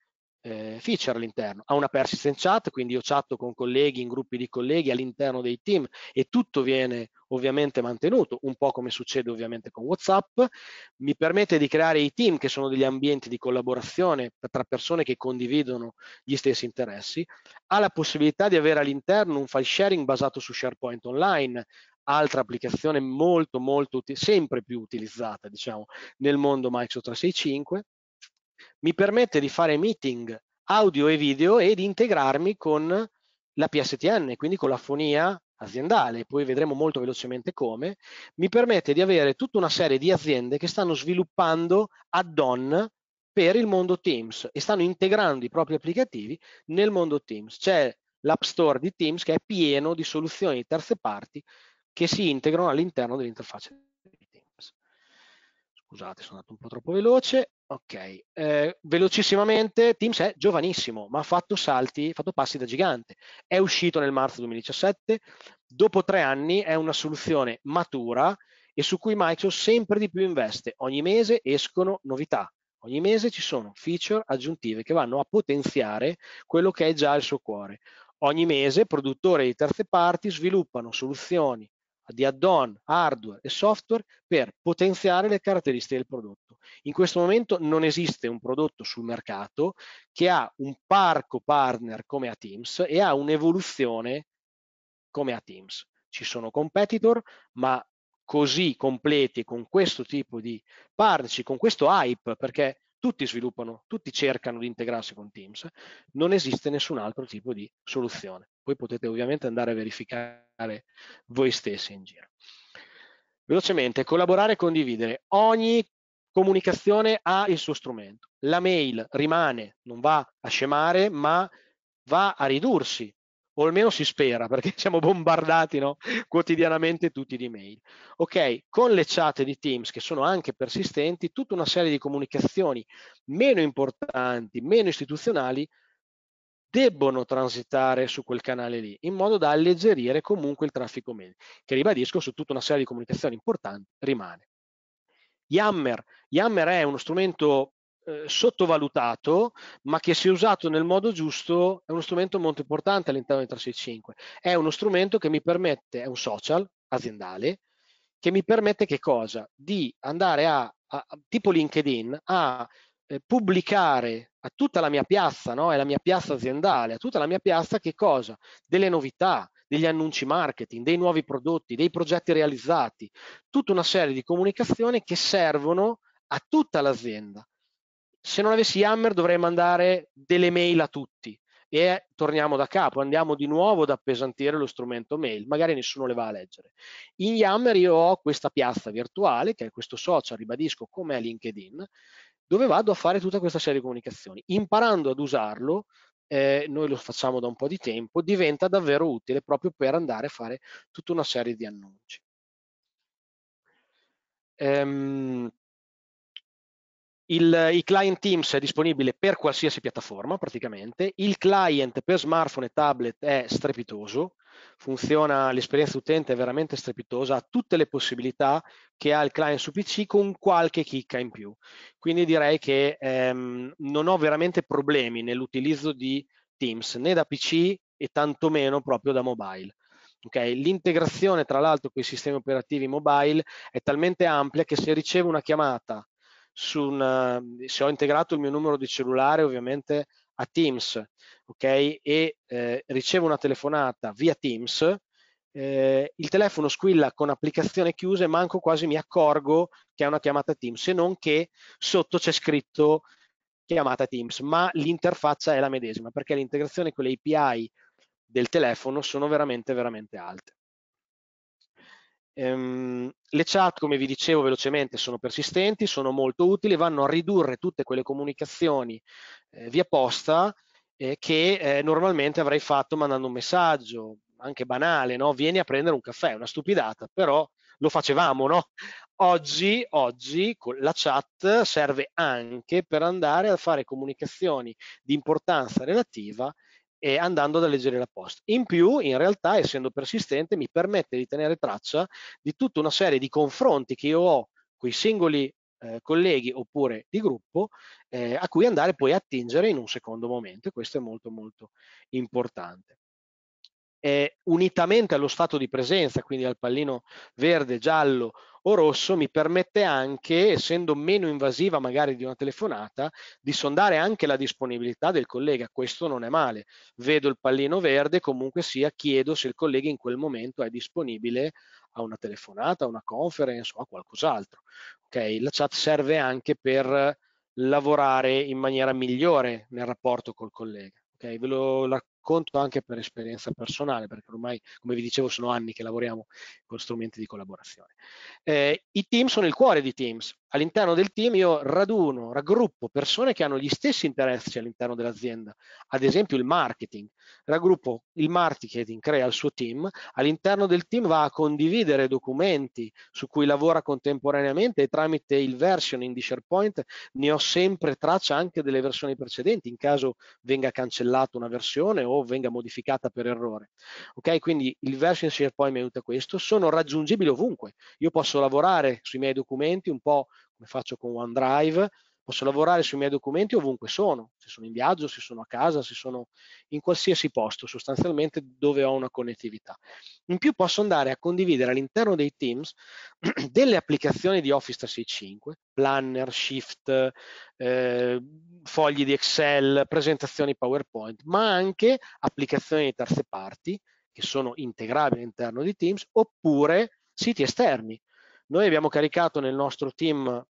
eh, feature all'interno. Ha una persistence chat, quindi io chatto con colleghi in gruppi di colleghi all'interno dei team e tutto viene ovviamente mantenuto, un po' come succede ovviamente con WhatsApp. Mi permette di creare i team che sono degli ambienti di collaborazione tra persone che condividono gli stessi interessi. Ha la possibilità di avere all'interno un file sharing basato su SharePoint Online, altra applicazione molto molto sempre più utilizzata diciamo nel mondo Microsoft 365 mi permette di fare meeting audio e video e di integrarmi con la PSTN, quindi con la fonia aziendale, poi vedremo molto velocemente come, mi permette di avere tutta una serie di aziende che stanno sviluppando add-on per il mondo Teams e stanno integrando i propri applicativi nel mondo Teams. C'è l'App Store di Teams che è pieno di soluzioni di terze parti che si integrano all'interno dell'interfaccia di Teams. Scusate, sono andato un po' troppo veloce. Ok, eh, velocissimamente, Teams è giovanissimo, ma ha fatto salti, ha fatto passi da gigante. È uscito nel marzo 2017, dopo tre anni è una soluzione matura e su cui Microsoft sempre di più investe. Ogni mese escono novità, ogni mese ci sono feature aggiuntive che vanno a potenziare quello che è già il suo cuore. Ogni mese produttori di terze parti sviluppano soluzioni di add-on hardware e software per potenziare le caratteristiche del prodotto. In questo momento non esiste un prodotto sul mercato che ha un parco partner come a Teams e ha un'evoluzione come a Teams. Ci sono competitor, ma così completi con questo tipo di partnership, con questo hype, perché tutti sviluppano, tutti cercano di integrarsi con Teams, non esiste nessun altro tipo di soluzione. Poi potete ovviamente andare a verificare voi stessi in giro. Velocemente, collaborare e condividere. Ogni comunicazione ha il suo strumento. La mail rimane, non va a scemare, ma va a ridursi o almeno si spera perché siamo bombardati no? quotidianamente tutti di mail. Ok, con le chat di Teams che sono anche persistenti, tutta una serie di comunicazioni meno importanti, meno istituzionali, debbono transitare su quel canale lì, in modo da alleggerire comunque il traffico mail, che ribadisco su tutta una serie di comunicazioni importanti rimane. Yammer, Yammer è uno strumento eh, sottovalutato, ma che se usato nel modo giusto è uno strumento molto importante all'interno di 365. È uno strumento che mi permette, è un social aziendale, che mi permette che cosa? Di andare a, a tipo LinkedIn, a eh, pubblicare a tutta la mia piazza, no? è la mia piazza aziendale, a tutta la mia piazza che cosa? Delle novità, degli annunci marketing, dei nuovi prodotti, dei progetti realizzati, tutta una serie di comunicazioni che servono a tutta l'azienda se non avessi Yammer dovrei mandare delle mail a tutti e torniamo da capo, andiamo di nuovo ad appesantire lo strumento mail, magari nessuno le va a leggere. In Yammer io ho questa piazza virtuale, che è questo social, ribadisco, come è LinkedIn, dove vado a fare tutta questa serie di comunicazioni. Imparando ad usarlo, eh, noi lo facciamo da un po' di tempo, diventa davvero utile proprio per andare a fare tutta una serie di annunci. Ehm, il, eh, il, client Teams è disponibile per qualsiasi piattaforma praticamente, il client per smartphone e tablet è strepitoso, funziona, l'esperienza utente è veramente strepitosa, ha tutte le possibilità che ha il client su PC con qualche chicca in più. Quindi direi che ehm, non ho veramente problemi nell'utilizzo di Teams né da PC e tantomeno proprio da mobile. Okay. L'integrazione tra l'altro con i sistemi operativi mobile è talmente ampia che se ricevo una chiamata una, se ho integrato il mio numero di cellulare ovviamente a Teams, ok? E eh, ricevo una telefonata via Teams, eh, il telefono squilla con applicazione chiusa e manco quasi mi accorgo che è una chiamata Teams, se non che sotto c'è scritto chiamata Teams, ma l'interfaccia è la medesima perché l'integrazione con le API del telefono sono veramente veramente alte. Ehm, le chat, come vi dicevo velocemente, sono persistenti, sono molto utili, vanno a ridurre tutte quelle comunicazioni eh, via posta eh, che eh, normalmente avrei fatto mandando un messaggio, anche banale, no? vieni a prendere un caffè, una stupidata, però lo facevamo, no? Oggi, oggi la chat serve anche per andare a fare comunicazioni di importanza relativa eh, andando ad alleggerire la post. In più, in realtà, essendo persistente, mi permette di tenere traccia di tutta una serie di confronti che io ho con i singoli eh, colleghi oppure di gruppo eh, a cui andare poi a attingere in un secondo momento e questo è molto molto importante eh, unitamente allo stato di presenza, quindi al pallino verde, giallo o rosso, mi permette anche, essendo meno invasiva magari di una telefonata, di sondare anche la disponibilità del collega. Questo non è male. Vedo il pallino verde, comunque sia, chiedo se il collega in quel momento è disponibile a una telefonata, a una conference o a qualcos'altro. Okay? La chat serve anche per lavorare in maniera migliore nel rapporto col collega. Okay? Ve lo conto anche per esperienza personale, perché ormai, come vi dicevo, sono anni che lavoriamo con strumenti di collaborazione. Eh, I team sono il cuore di Teams, all'interno del team io raduno, raggruppo persone che hanno gli stessi interessi all'interno dell'azienda, ad esempio il marketing, raggruppo il marketing crea il suo team, all'interno del team va a condividere documenti su cui lavora contemporaneamente e tramite il versioning di SharePoint ne ho sempre traccia anche delle versioni precedenti in caso venga cancellata una versione o venga modificata per errore. Ok, quindi il versioning SharePoint mi aiuta a questo, sono raggiungibili ovunque, io posso lavorare sui miei documenti un po' come faccio con OneDrive, posso lavorare sui miei documenti ovunque sono, se sono in viaggio, se sono a casa, se sono in qualsiasi posto sostanzialmente dove ho una connettività. In più posso andare a condividere all'interno dei Teams delle applicazioni di Office 365, Planner, Shift, eh, fogli di Excel, presentazioni PowerPoint, ma anche applicazioni di terze parti che sono integrabili all'interno di Teams oppure siti esterni. Noi abbiamo caricato nel nostro team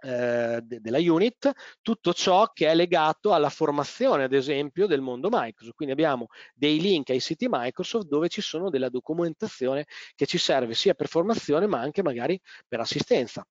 eh, de della unit, tutto ciò che è legato alla formazione, ad esempio, del mondo Microsoft. Quindi abbiamo dei link ai siti Microsoft dove ci sono della documentazione che ci serve sia per formazione ma anche magari per assistenza.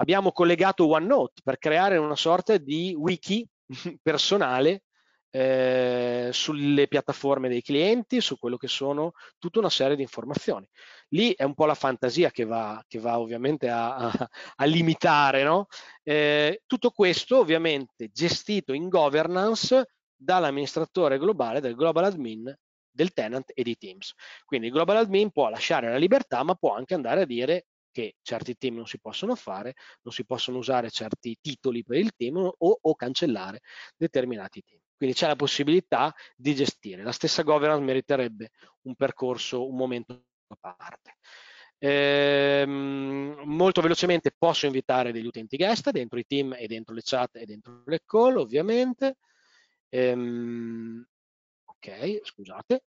Abbiamo collegato OneNote per creare una sorta di wiki personale eh, sulle piattaforme dei clienti, su quello che sono tutta una serie di informazioni. Lì è un po' la fantasia che va, che va ovviamente a, a, a limitare, no? eh, tutto questo ovviamente gestito in governance dall'amministratore globale, del global admin del tenant e di Teams. Quindi il global admin può lasciare la libertà, ma può anche andare a dire che certi team non si possono fare, non si possono usare certi titoli per il team o, o cancellare determinati team. Quindi c'è la possibilità di gestire. La stessa governance meriterebbe un percorso, un momento a parte. Eh, molto velocemente posso invitare degli utenti guest dentro i team e dentro le chat e dentro le call ovviamente. Eh, ok, scusate.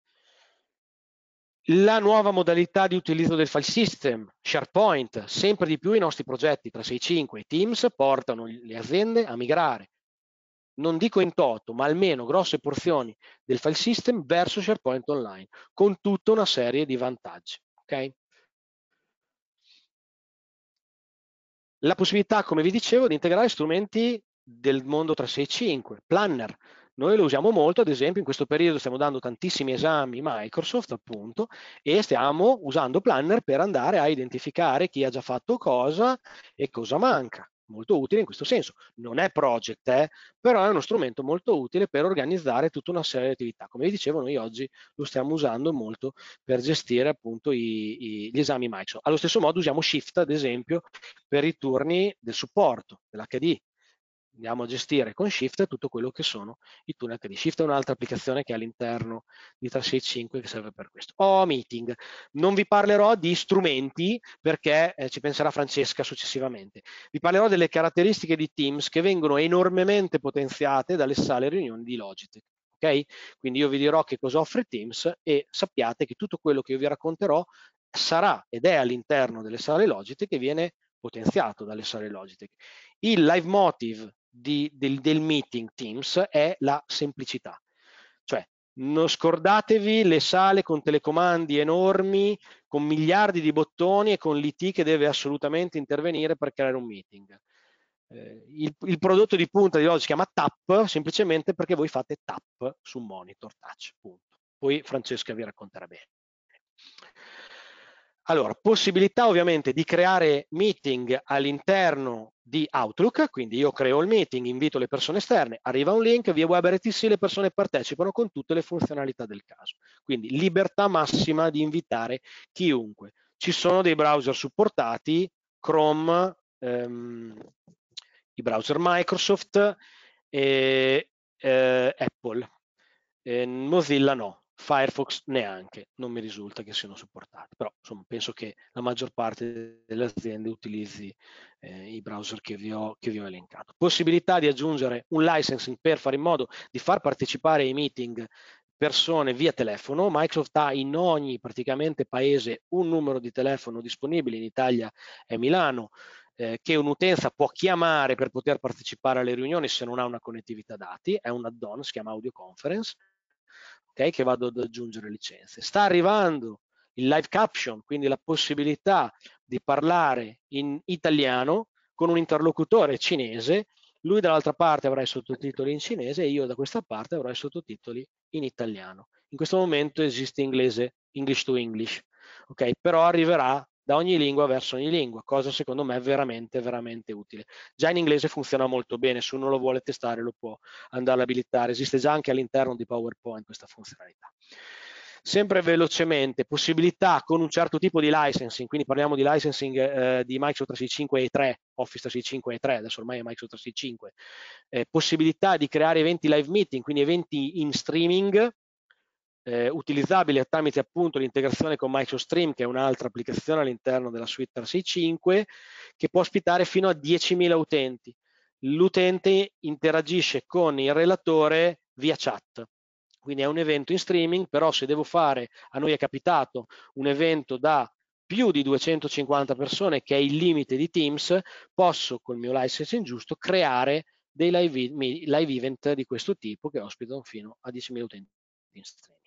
La nuova modalità di utilizzo del file system, SharePoint, sempre di più i nostri progetti 365 e Teams portano le aziende a migrare non dico in toto, ma almeno grosse porzioni del file system verso SharePoint Online, con tutta una serie di vantaggi. Okay? La possibilità, come vi dicevo, di integrare strumenti del mondo 365, Planner. Noi lo usiamo molto, ad esempio in questo periodo stiamo dando tantissimi esami Microsoft appunto e stiamo usando Planner per andare a identificare chi ha già fatto cosa e cosa manca molto utile in questo senso. Non è project, eh, però è uno strumento molto utile per organizzare tutta una serie di attività. Come vi dicevo, noi oggi lo stiamo usando molto per gestire appunto i, i, gli esami Microsoft. Allo stesso modo usiamo Shift, ad esempio, per i turni del supporto, dell'HD, andiamo a gestire con Shift tutto quello che sono i tool HD. Shift è un'altra applicazione che è all'interno di 365 che serve per questo. O oh, meeting, non vi parlerò di strumenti perché eh, ci penserà Francesca successivamente. Vi parlerò delle caratteristiche di Teams che vengono enormemente potenziate dalle sale riunioni di Logitech. Okay? Quindi io vi dirò che cosa offre Teams e sappiate che tutto quello che io vi racconterò sarà ed è all'interno delle sale Logitech che viene potenziato dalle sale Logitech. Il Live Motive di, del, del meeting Teams è la semplicità. Cioè, non scordatevi le sale con telecomandi enormi, con miliardi di bottoni e con l'IT che deve assolutamente intervenire per creare un meeting. Eh, il, il, prodotto di punta di oggi si chiama TAP semplicemente perché voi fate TAP su monitor touch. Punto. Poi Francesca vi racconterà bene. Allora, possibilità ovviamente di creare meeting all'interno di Outlook, quindi io creo il meeting, invito le persone esterne, arriva un link, via WebRTC le persone partecipano con tutte le funzionalità del caso. Quindi libertà massima di invitare chiunque. Ci sono dei browser supportati, Chrome, ehm, i browser Microsoft e eh, Apple. Eh, Mozilla no, Firefox neanche, non mi risulta che siano supportati, però insomma, penso che la maggior parte delle aziende utilizzi eh, i browser che vi, ho, che vi, ho, elencato. Possibilità di aggiungere un licensing per fare in modo di far partecipare ai meeting persone via telefono, Microsoft ha in ogni praticamente paese un numero di telefono disponibile, in Italia è Milano, eh, che un'utenza può chiamare per poter partecipare alle riunioni se non ha una connettività dati, è un add-on, si chiama audio conference, okay, che vado ad aggiungere licenze. Sta arrivando il live caption, quindi la possibilità di parlare in italiano con un interlocutore cinese, lui dall'altra parte avrà i sottotitoli in cinese e io da questa parte avrò i sottotitoli in italiano. In questo momento esiste inglese, English to English, ok? Però arriverà da ogni lingua verso ogni lingua, cosa secondo me veramente, veramente utile. Già in inglese funziona molto bene, se uno lo vuole testare lo può andare ad abilitare, esiste già anche all'interno di PowerPoint questa funzionalità sempre velocemente possibilità con un certo tipo di licensing, quindi parliamo di licensing eh, di Microsoft 365 e 3, Office 365 e 3, adesso ormai è Microsoft 365, eh, possibilità di creare eventi live meeting, quindi eventi in streaming eh, utilizzabile tramite appunto l'integrazione con MicroStream, che è un'altra applicazione all'interno della suite 365, che può ospitare fino a 10.000 utenti. L'utente interagisce con il relatore via chat. Quindi è un evento in streaming, però se devo fare, a noi è capitato un evento da più di 250 persone, che è il limite di Teams, posso col mio licensing giusto creare dei live, live event di questo tipo che ospitano fino a 10.000 utenti in streaming.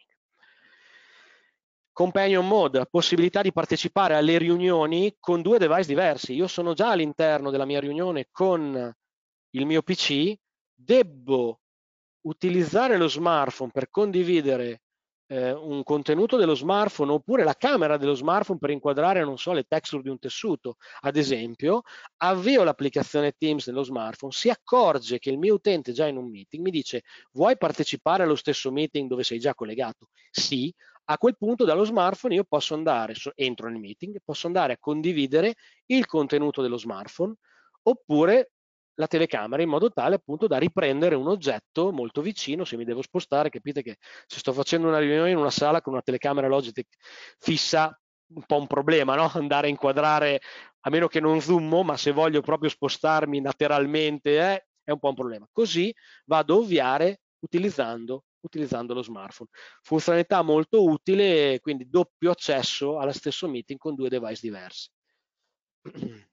Companion Mode, possibilità di partecipare alle riunioni con due device diversi. Io sono già all'interno della mia riunione con il mio PC, debbo utilizzare lo smartphone per condividere eh, un contenuto dello smartphone oppure la camera dello smartphone per inquadrare, non so, le texture di un tessuto. Ad esempio, avvio l'applicazione Teams nello smartphone, si accorge che il mio utente è già in un meeting mi dice vuoi partecipare allo stesso meeting dove sei già collegato? Sì, a quel punto dallo smartphone io posso andare, entro nel meeting, posso andare a condividere il contenuto dello smartphone oppure la telecamera in modo tale appunto da riprendere un oggetto molto vicino se mi devo spostare capite che se sto facendo una riunione in una sala con una telecamera Logitech fissa un po' un problema no? andare a inquadrare a meno che non zoom ma se voglio proprio spostarmi lateralmente eh, è un po' un problema così vado a ovviare utilizzando utilizzando lo smartphone. Funzionalità molto utile, quindi doppio accesso allo stesso meeting con due device diversi.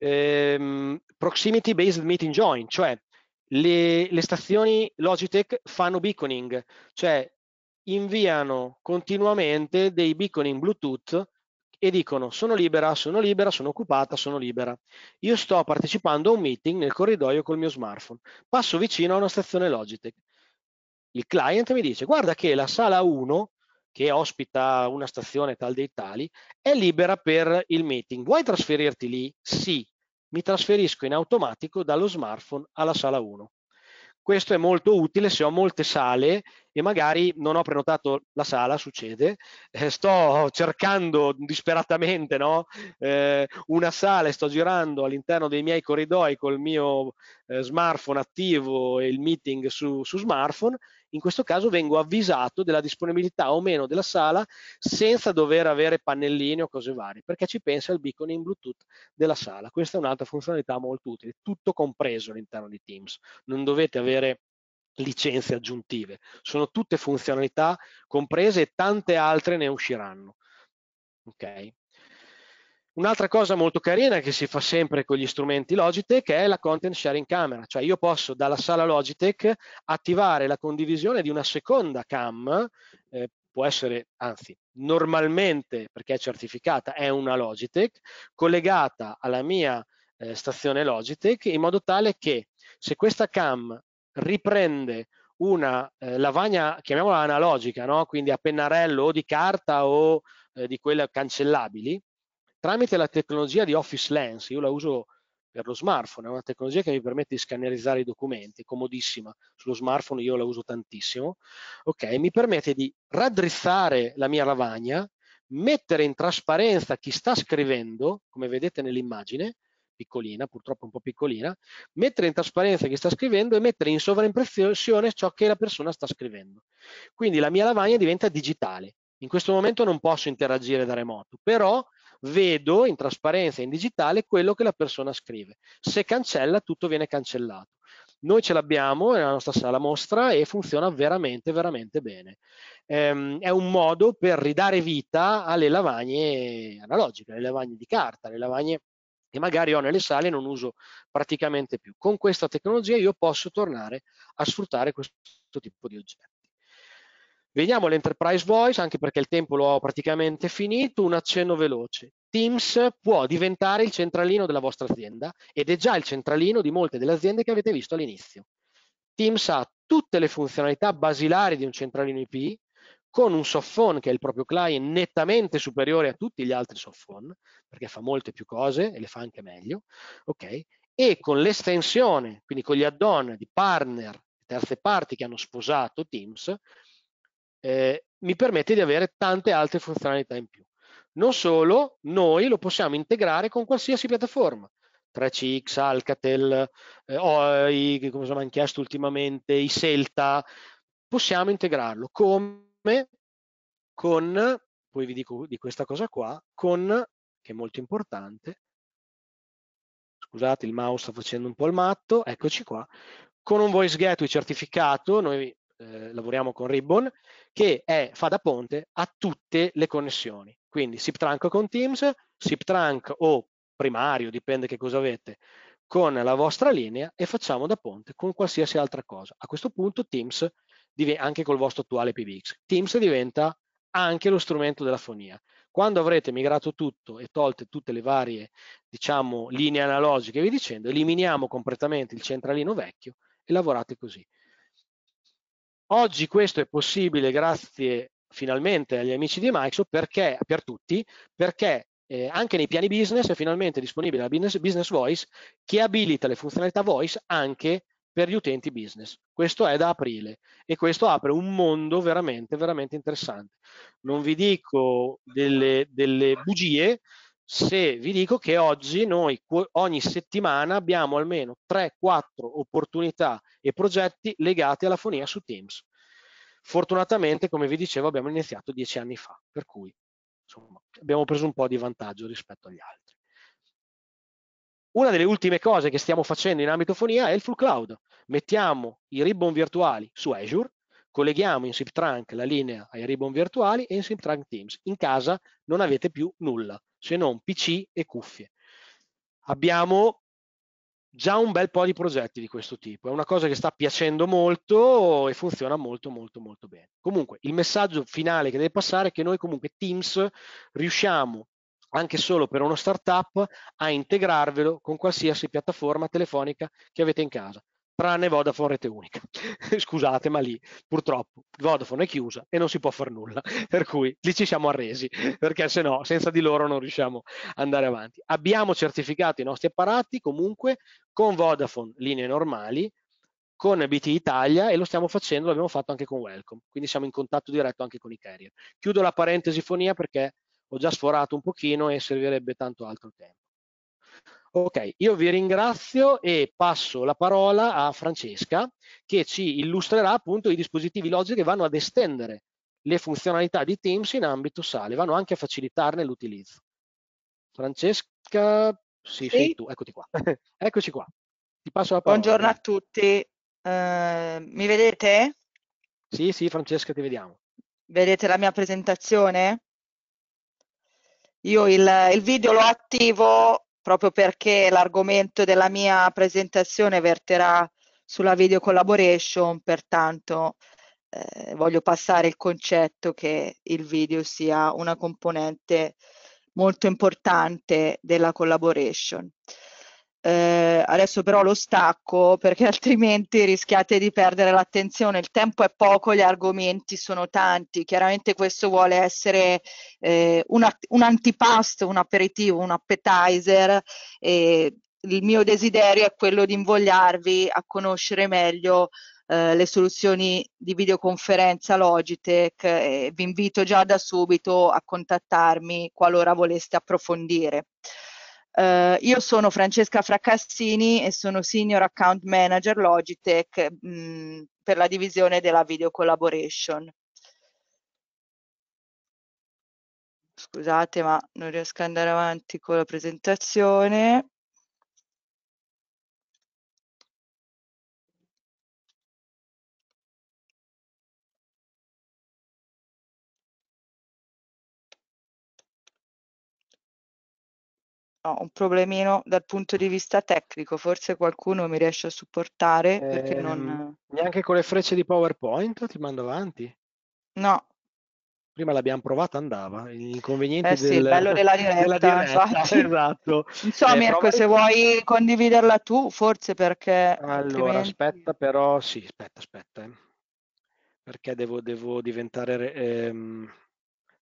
Ehm, proximity based meeting join, cioè le, le stazioni Logitech fanno beaconing, cioè inviano continuamente dei beaconing Bluetooth e dicono sono libera, sono libera, sono occupata, sono libera. Io sto partecipando a un meeting nel corridoio col mio smartphone, passo vicino a una stazione Logitech. Il client mi dice guarda che la sala 1 che ospita una stazione tal dei tali è libera per il meeting. Vuoi trasferirti lì? Sì, mi trasferisco in automatico dallo smartphone alla sala 1. Questo è molto utile se ho molte sale e magari non ho prenotato la sala, succede, eh, sto cercando disperatamente no? eh, una sala e sto girando all'interno dei miei corridoi col mio eh, smartphone attivo e il meeting su, su smartphone, in questo caso vengo avvisato della disponibilità o meno della sala senza dover avere pannellini o cose varie, perché ci pensa il beacon in Bluetooth della sala. Questa è un'altra funzionalità molto utile, tutto compreso all'interno di Teams. Non dovete avere licenze aggiuntive. Sono tutte funzionalità comprese e tante altre ne usciranno. Ok. Un'altra cosa molto carina che si fa sempre con gli strumenti Logitech è la content sharing camera, cioè io posso dalla sala Logitech attivare la condivisione di una seconda cam, eh, può essere, anzi, normalmente, perché è certificata, è una Logitech, collegata alla mia eh, stazione Logitech in modo tale che se questa cam riprende una eh, lavagna, chiamiamola analogica, no? quindi a pennarello o di carta o eh, di quelle cancellabili, tramite la tecnologia di Office Lens, io la uso per lo smartphone, è una tecnologia che mi permette di scannerizzare i documenti, comodissima, sullo smartphone io la uso tantissimo, ok, mi permette di raddrizzare la mia lavagna, mettere in trasparenza chi sta scrivendo, come vedete nell'immagine, piccolina, purtroppo un po' piccolina, mettere in trasparenza chi sta scrivendo e mettere in sovraimpressione ciò che la persona sta scrivendo. Quindi la mia lavagna diventa digitale. In questo momento non posso interagire da remoto, però vedo in trasparenza, in digitale, quello che la persona scrive. Se cancella, tutto viene cancellato. Noi ce l'abbiamo nella nostra sala mostra e funziona veramente, veramente bene. Ehm, è un modo per ridare vita alle lavagne analogiche, alle lavagne di carta, alle lavagne che magari ho nelle sale e non uso praticamente più. Con questa tecnologia io posso tornare a sfruttare questo tipo di oggetti. Vediamo l'Enterprise Voice, anche perché il tempo lo ho praticamente finito, un accenno veloce. Teams può diventare il centralino della vostra azienda ed è già il centralino di molte delle aziende che avete visto all'inizio. Teams ha tutte le funzionalità basilari di un centralino IP, con un soffon che è il proprio client nettamente superiore a tutti gli altri soffon, perché fa molte più cose e le fa anche meglio, ok? E con l'estensione, quindi con gli add-on di partner, terze parti che hanno sposato Teams, eh, mi permette di avere tante altre funzionalità in più. Non solo, noi lo possiamo integrare con qualsiasi piattaforma, 3CX, Alcatel, eh, OI, come mi hanno chiesto ultimamente, i Celta, possiamo integrarlo. Come? con, poi vi dico di questa cosa qua, con, che è molto importante, scusate il mouse sta facendo un po' il matto, eccoci qua, con un voice gateway certificato, noi eh, lavoriamo con Ribbon, che è, fa da ponte a tutte le connessioni, quindi SIP-Trunk con Teams, SIP-Trunk o primario, dipende che cosa avete, con la vostra linea e facciamo da ponte con qualsiasi altra cosa. A questo punto Teams anche col vostro attuale PBX. Teams diventa anche lo strumento della fonia. Quando avrete migrato tutto e tolte tutte le varie diciamo, linee analogiche, vi dicendo, eliminiamo completamente il centralino vecchio e lavorate così. Oggi questo è possibile grazie finalmente agli amici di Microsoft perché, per tutti, perché eh, anche nei piani business è finalmente disponibile la business, business voice che abilita le funzionalità voice anche per gli utenti business. Questo è da aprile e questo apre un mondo veramente, veramente interessante. Non vi dico delle, delle bugie se vi dico che oggi noi ogni settimana abbiamo almeno 3-4 opportunità e progetti legati alla fonia su Teams. Fortunatamente, come vi dicevo, abbiamo iniziato dieci anni fa, per cui insomma, abbiamo preso un po' di vantaggio rispetto agli altri. Una delle ultime cose che stiamo facendo in ambito fonia è il full cloud. Mettiamo i ribbon virtuali su Azure, colleghiamo in SIPTrunk la linea ai ribbon virtuali e in SIPTrunk Teams. In casa non avete più nulla, se non PC e cuffie. Abbiamo già un bel po' di progetti di questo tipo. È una cosa che sta piacendo molto e funziona molto molto molto bene. Comunque il messaggio finale che deve passare è che noi comunque Teams riusciamo anche solo per uno startup a integrarvelo con qualsiasi piattaforma telefonica che avete in casa tranne Vodafone rete unica. Scusate, ma lì purtroppo Vodafone è chiusa e non si può fare nulla, per cui lì ci siamo arresi, perché se no senza di loro non riusciamo ad andare avanti. Abbiamo certificato i nostri apparati comunque con Vodafone linee normali, con BT Italia e lo stiamo facendo, l'abbiamo fatto anche con Welcome, quindi siamo in contatto diretto anche con i carrier. Chiudo la parentesi fonia perché ho già sforato un pochino e servirebbe tanto altro tempo. Ok, io vi ringrazio e passo la parola a Francesca che ci illustrerà appunto i dispositivi logici che vanno ad estendere le funzionalità di Teams in ambito sale, vanno anche a facilitarne l'utilizzo. Francesca, sì, sì, sei tu, eccoti qua. Eccoci qua. Ti passo la parola. Buongiorno a tutti. Uh, mi vedete? Sì, sì, Francesca, ti vediamo. Vedete la mia presentazione? Io il, il video lo attivo proprio perché l'argomento della mia presentazione verterà sulla video collaboration, pertanto eh, voglio passare il concetto che il video sia una componente molto importante della collaboration. Eh, adesso però lo stacco perché altrimenti rischiate di perdere l'attenzione. Il tempo è poco, gli argomenti sono tanti. Chiaramente questo vuole essere eh, una, un antipasto, un aperitivo, un appetizer. E il mio desiderio è quello di invogliarvi a conoscere meglio eh, le soluzioni di videoconferenza Logitech e vi invito già da subito a contattarmi qualora voleste approfondire. Uh, io sono Francesca Fracassini e sono Senior Account Manager Logitech mh, mm, per la divisione della video collaboration. Scusate, ma non riesco ad andare avanti con la presentazione. ho un problemino dal punto di vista tecnico, forse qualcuno mi riesce a supportare perché ehm, non... Neanche con le frecce di PowerPoint ti mando avanti. No, Prima l'abbiamo provata, andava. L'inconveniente eh sì, il del, bello della diretta, infatti. esatto. non so Eh, Mirko, prova- se vuoi condividerla tu, forse perché Allora, altrimenti... aspetta però, sì, aspetta, aspetta. eh. Perché devo, devo diventare... ehm,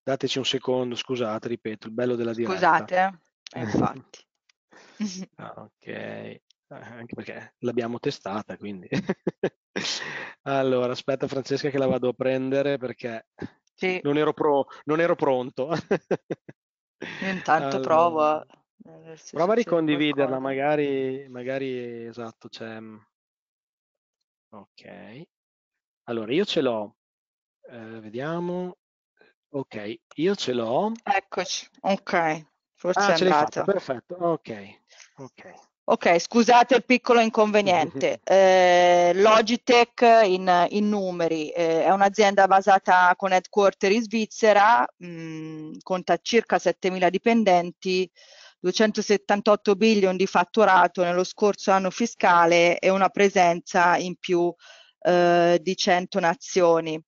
Dateci un secondo, scusate, ripeto, il bello della diretta. Scusate, eh. Eh, infatti. Ah, ok, eh, anche perché l'abbiamo testata, quindi. Allora, aspetta Francesca che la vado a prendere perché Sì, non ero, pro- non ero pronto. intanto Allora, a prova a ricondividerla, qualcosa. magari, magari, esatto, c'è... Mm, ok. Allora, io ce l'ho. Eh, vediamo. Ok, io ce l'ho. Eccoci, ok. Forse ah, è andata. Perfetto, ok. ok. Ok, scusate il piccolo inconveniente. Eh, Logitech in, in numeri eh, è un'azienda basata con headquarter in Svizzera, mh, mm, conta circa 7.000 dipendenti, 278 billion di fatturato nello scorso anno fiscale e una presenza in più eh, di 100 nazioni.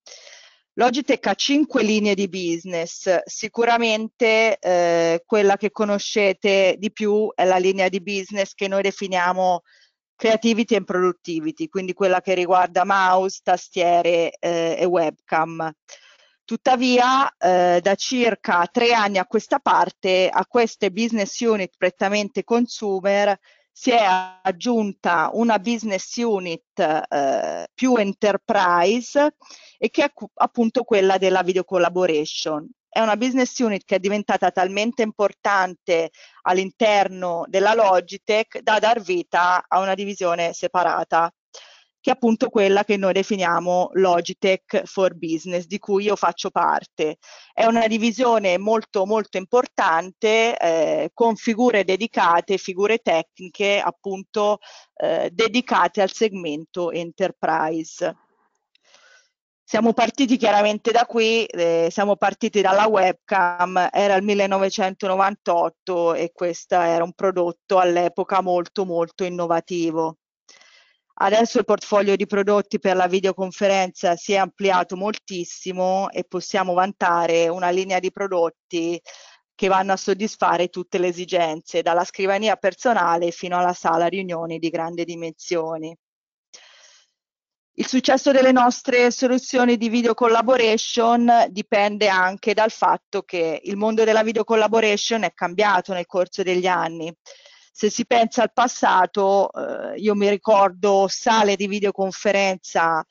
Logitech ha cinque linee di business, sicuramente eh, quella che conoscete di più è la linea di business che noi definiamo creativity and productivity, quindi quella che riguarda mouse, tastiere eh, e webcam. Tuttavia, eh, da circa tre anni a questa parte, a queste business unit prettamente consumer si è aggiunta una business unit eh, più enterprise e che è appunto quella della video collaboration. È una business unit che è diventata talmente importante all'interno della Logitech da dar vita a una divisione separata che è appunto quella che noi definiamo Logitech for Business, di cui io faccio parte. È una divisione molto molto importante eh, con figure dedicate, figure tecniche appunto eh, dedicate al segmento enterprise. Siamo partiti chiaramente da qui, eh, siamo partiti dalla webcam, era il 1998 e questo era un prodotto all'epoca molto molto innovativo. Adesso il portfolio di prodotti per la videoconferenza si è ampliato moltissimo e possiamo vantare una linea di prodotti che vanno a soddisfare tutte le esigenze, dalla scrivania personale fino alla sala riunioni di grandi dimensioni. Il successo delle nostre soluzioni di video collaboration dipende anche dal fatto che il mondo della video collaboration è cambiato nel corso degli anni se si pensa al passato, eh, io mi ricordo sale di videoconferenza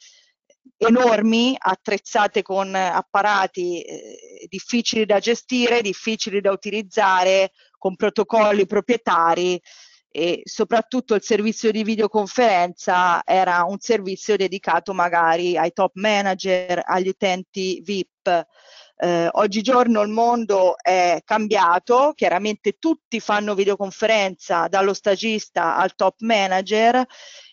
enormi, attrezzate con apparati eh, difficili da gestire, difficili da utilizzare, con protocolli proprietari e soprattutto il servizio di videoconferenza era un servizio dedicato magari ai top manager, agli utenti VIP eh, oggigiorno il mondo è cambiato, chiaramente tutti fanno videoconferenza dallo stagista al top manager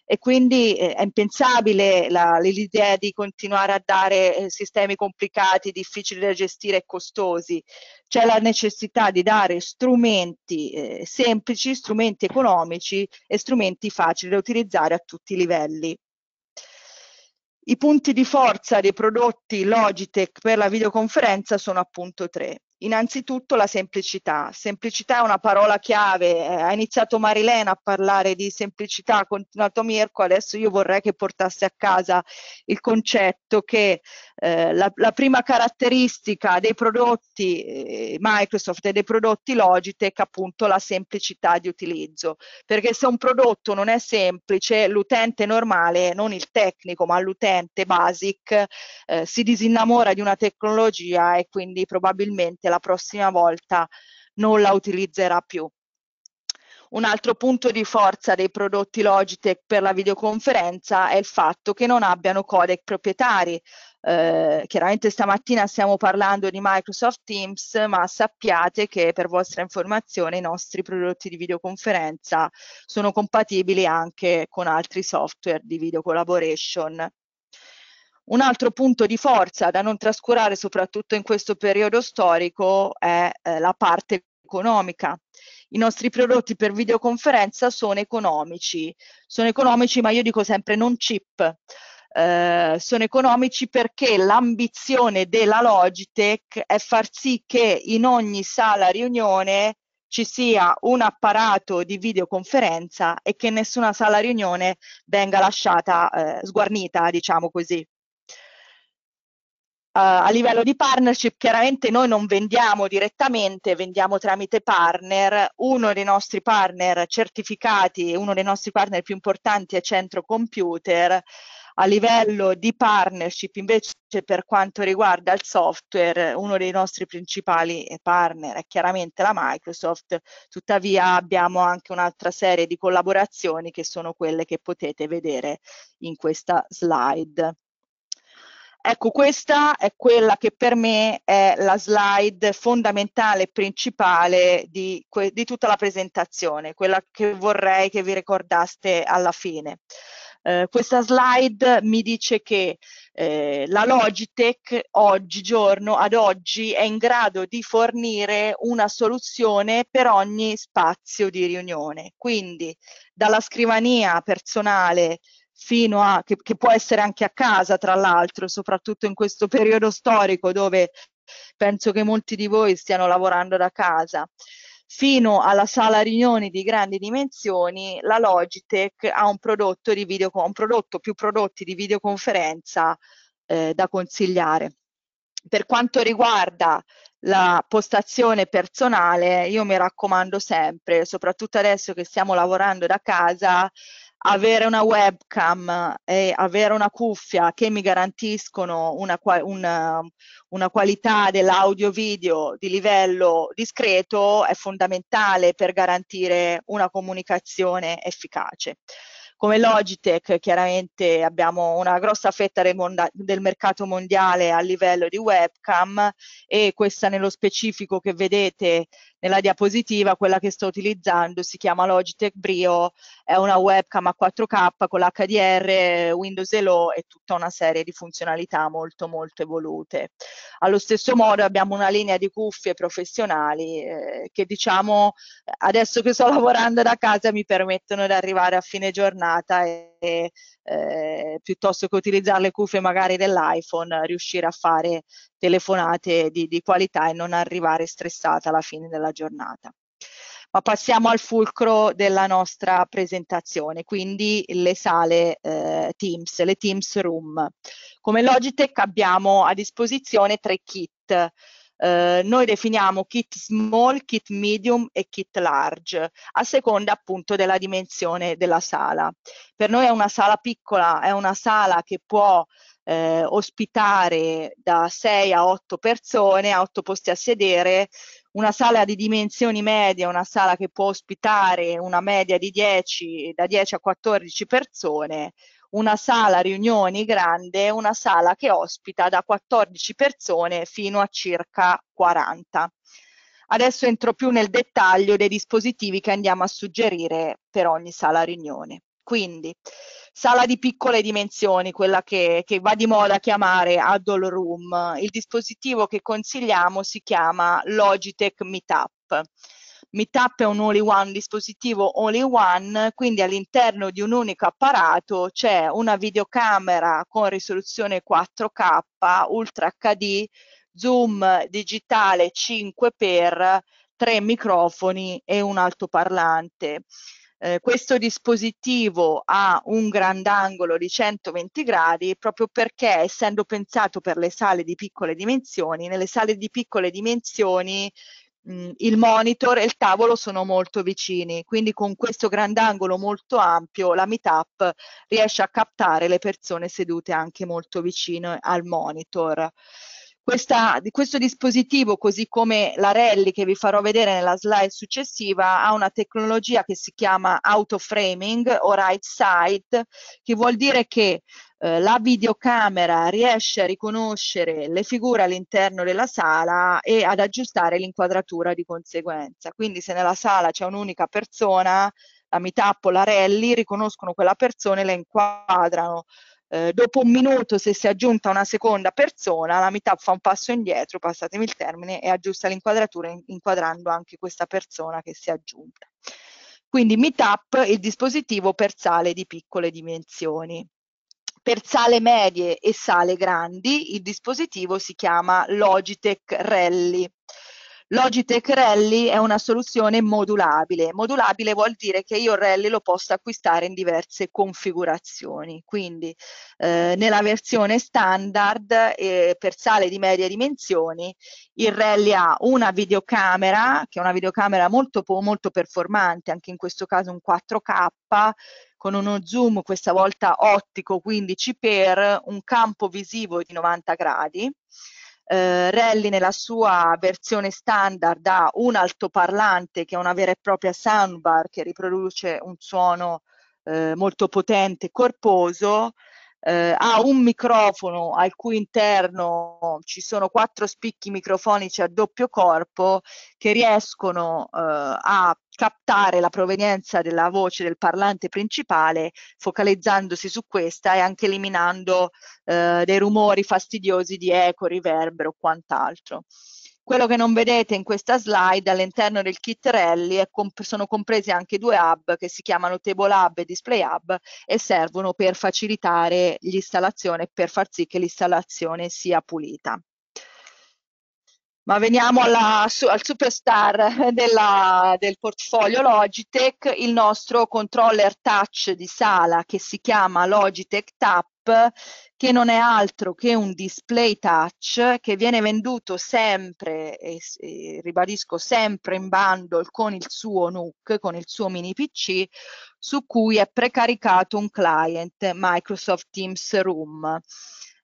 e quindi eh, è impensabile la, l'idea di continuare a dare eh, sistemi complicati, difficili da gestire e costosi. C'è la necessità di dare strumenti eh, semplici, strumenti economici e strumenti facili da utilizzare a tutti i livelli. I punti di forza dei prodotti Logitech per la videoconferenza sono appunto tre. Innanzitutto la semplicità. Semplicità è una parola chiave. Eh, ha iniziato Marilena a parlare di semplicità, ha continuato Mirko. Adesso io vorrei che portasse a casa il concetto che eh, la, la, prima caratteristica dei prodotti eh, Microsoft e dei prodotti Logitech è appunto la semplicità di utilizzo. Perché se un prodotto non è semplice, l'utente normale, non il tecnico, ma l'utente basic, eh, si disinnamora di una tecnologia e quindi probabilmente la la prossima volta non la utilizzerà più. Un altro punto di forza dei prodotti Logitech per la videoconferenza è il fatto che non abbiano codec proprietari. Eh, chiaramente stamattina stiamo parlando di Microsoft Teams, ma sappiate che per vostra informazione i nostri prodotti di videoconferenza sono compatibili anche con altri software di video collaboration un altro punto di forza da non trascurare, soprattutto in questo periodo storico, è eh, la parte economica. I nostri prodotti per videoconferenza sono economici, sono economici ma io dico sempre non chip. Eh, sono economici perché l'ambizione della Logitech è far sì che in ogni sala riunione ci sia un apparato di videoconferenza e che nessuna sala riunione venga lasciata eh, sguarnita, diciamo così. Eh, a livello di partnership chiaramente noi non vendiamo direttamente, vendiamo tramite partner. Uno dei nostri partner certificati, uno dei nostri partner più importanti è Centro Computer. A livello di partnership invece per quanto riguarda il software, uno dei nostri principali partner è chiaramente la Microsoft, tuttavia abbiamo anche un'altra serie di collaborazioni che sono quelle che potete vedere in questa slide. Ecco, questa è quella che per me è la slide fondamentale e principale di, di, tutta la presentazione, quella che vorrei che vi ricordaste alla fine. Eh, questa slide mi dice che eh, la Logitech oggigiorno, ad oggi, è in grado di fornire una soluzione per ogni spazio di riunione. Quindi dalla scrivania personale fino a, che, che può essere anche a casa tra l'altro, soprattutto in questo periodo storico dove penso che molti di voi stiano lavorando da casa fino alla sala riunioni di grandi dimensioni, la Logitech ha un prodotto, di video, un prodotto più prodotti di videoconferenza eh, da consigliare. Per quanto riguarda la postazione personale, io mi raccomando sempre, soprattutto adesso che stiamo lavorando da casa, avere una webcam e avere una cuffia che mi garantiscono una, una, una qualità dell'audio video di livello discreto è fondamentale per garantire una comunicazione efficace. Come Logitech chiaramente abbiamo una grossa fetta del, monda- del mercato mondiale a livello di webcam e questa nello specifico che vedete nella diapositiva, quella che sto utilizzando si chiama Logitech Brio, è una webcam a 4K con l'HDR, Windows Hello e tutta una serie di funzionalità molto molto evolute. Allo stesso modo abbiamo una linea di cuffie professionali eh, che diciamo adesso che sto lavorando da casa mi permettono di arrivare a fine giornata e eh, piuttosto che utilizzare le cuffie magari dell'iPhone, riuscire a fare telefonate di, di qualità e non arrivare stressata alla fine della giornata ma passiamo al fulcro della nostra presentazione, quindi le sale eh, Teams, le Teams Room. Come Logitech abbiamo a disposizione tre kit eh, noi definiamo kit small, kit medium e kit large, a seconda appunto della dimensione della sala. Per noi è una sala piccola, è una sala che può eh, ospitare da 6 a 8 persone, a 8 posti a sedere, una sala di dimensioni medie, una sala che può ospitare una media di 10, da 10 a 14 persone, una sala riunioni grande, una sala che ospita da 14 persone fino a circa 40. Adesso entro più nel dettaglio dei dispositivi che andiamo a suggerire per ogni sala riunione. Quindi, sala di piccole dimensioni, quella che, che va di moda chiamare Adol Room. Il dispositivo che consigliamo si chiama Logitech Meetup Meetup è un only one dispositivo all one, quindi all'interno di un unico apparato c'è una videocamera con risoluzione 4K, Ultra HD, zoom digitale 5x, tre microfoni e un altoparlante. Eh, questo dispositivo ha un grandangolo di 120 gradi proprio perché essendo pensato per le sale di piccole dimensioni, nelle sale di piccole dimensioni mh, mm, il monitor e il tavolo sono molto vicini, quindi con questo grandangolo molto ampio la meetup riesce a captare le persone sedute anche molto vicino al monitor. Questa, questo dispositivo, così come la Rally che vi farò vedere nella slide successiva, ha una tecnologia che si chiama autoframing o right sight, che vuol dire che eh, la videocamera riesce a riconoscere le figure all'interno della sala e ad aggiustare l'inquadratura di conseguenza. Quindi se nella sala c'è un'unica persona, la meetup o la rally riconoscono quella persona e la inquadrano eh, dopo un minuto se si è aggiunta una seconda persona, la metà fa un passo indietro, passatemi il termine, e aggiusta l'inquadratura inquadrando anche questa persona che si è aggiunta. Quindi Meetup, il dispositivo per sale di piccole dimensioni. Per sale medie e sale grandi il dispositivo si chiama Logitech Rally. Logitech Rally è una soluzione modulabile. Modulabile vuol dire che io il Rally lo posso acquistare in diverse configurazioni, quindi eh, nella versione standard eh, per sale di medie dimensioni il Rally ha una videocamera, che è una videocamera molto, molto performante, anche in questo caso un 4K, con uno zoom questa volta ottico 15x, un campo visivo di 90 gradi, eh, Rally nella sua versione standard ha un altoparlante che è una vera e propria soundbar che riproduce un suono eh, molto potente, e corposo, eh, ha un microfono al cui interno ci sono quattro spicchi microfonici a doppio corpo che riescono eh, a captare la provenienza della voce del parlante principale focalizzandosi su questa e anche eliminando eh, dei rumori fastidiosi di eco, riverbero o quant'altro. Quello che non vedete in questa slide all'interno del kit Rally comp sono compresi anche due hub che si chiamano Table Hub e Display Hub e servono per facilitare l'installazione e per far sì che l'installazione sia pulita. Ma veniamo alla, su, al superstar della, del portfolio Logitech, il nostro controller touch di sala che si chiama Logitech Tap che non è altro che un display touch che viene venduto sempre, e, e ribadisco sempre in bundle con il suo NUC, con il suo mini PC, su cui è precaricato un client Microsoft Teams Room.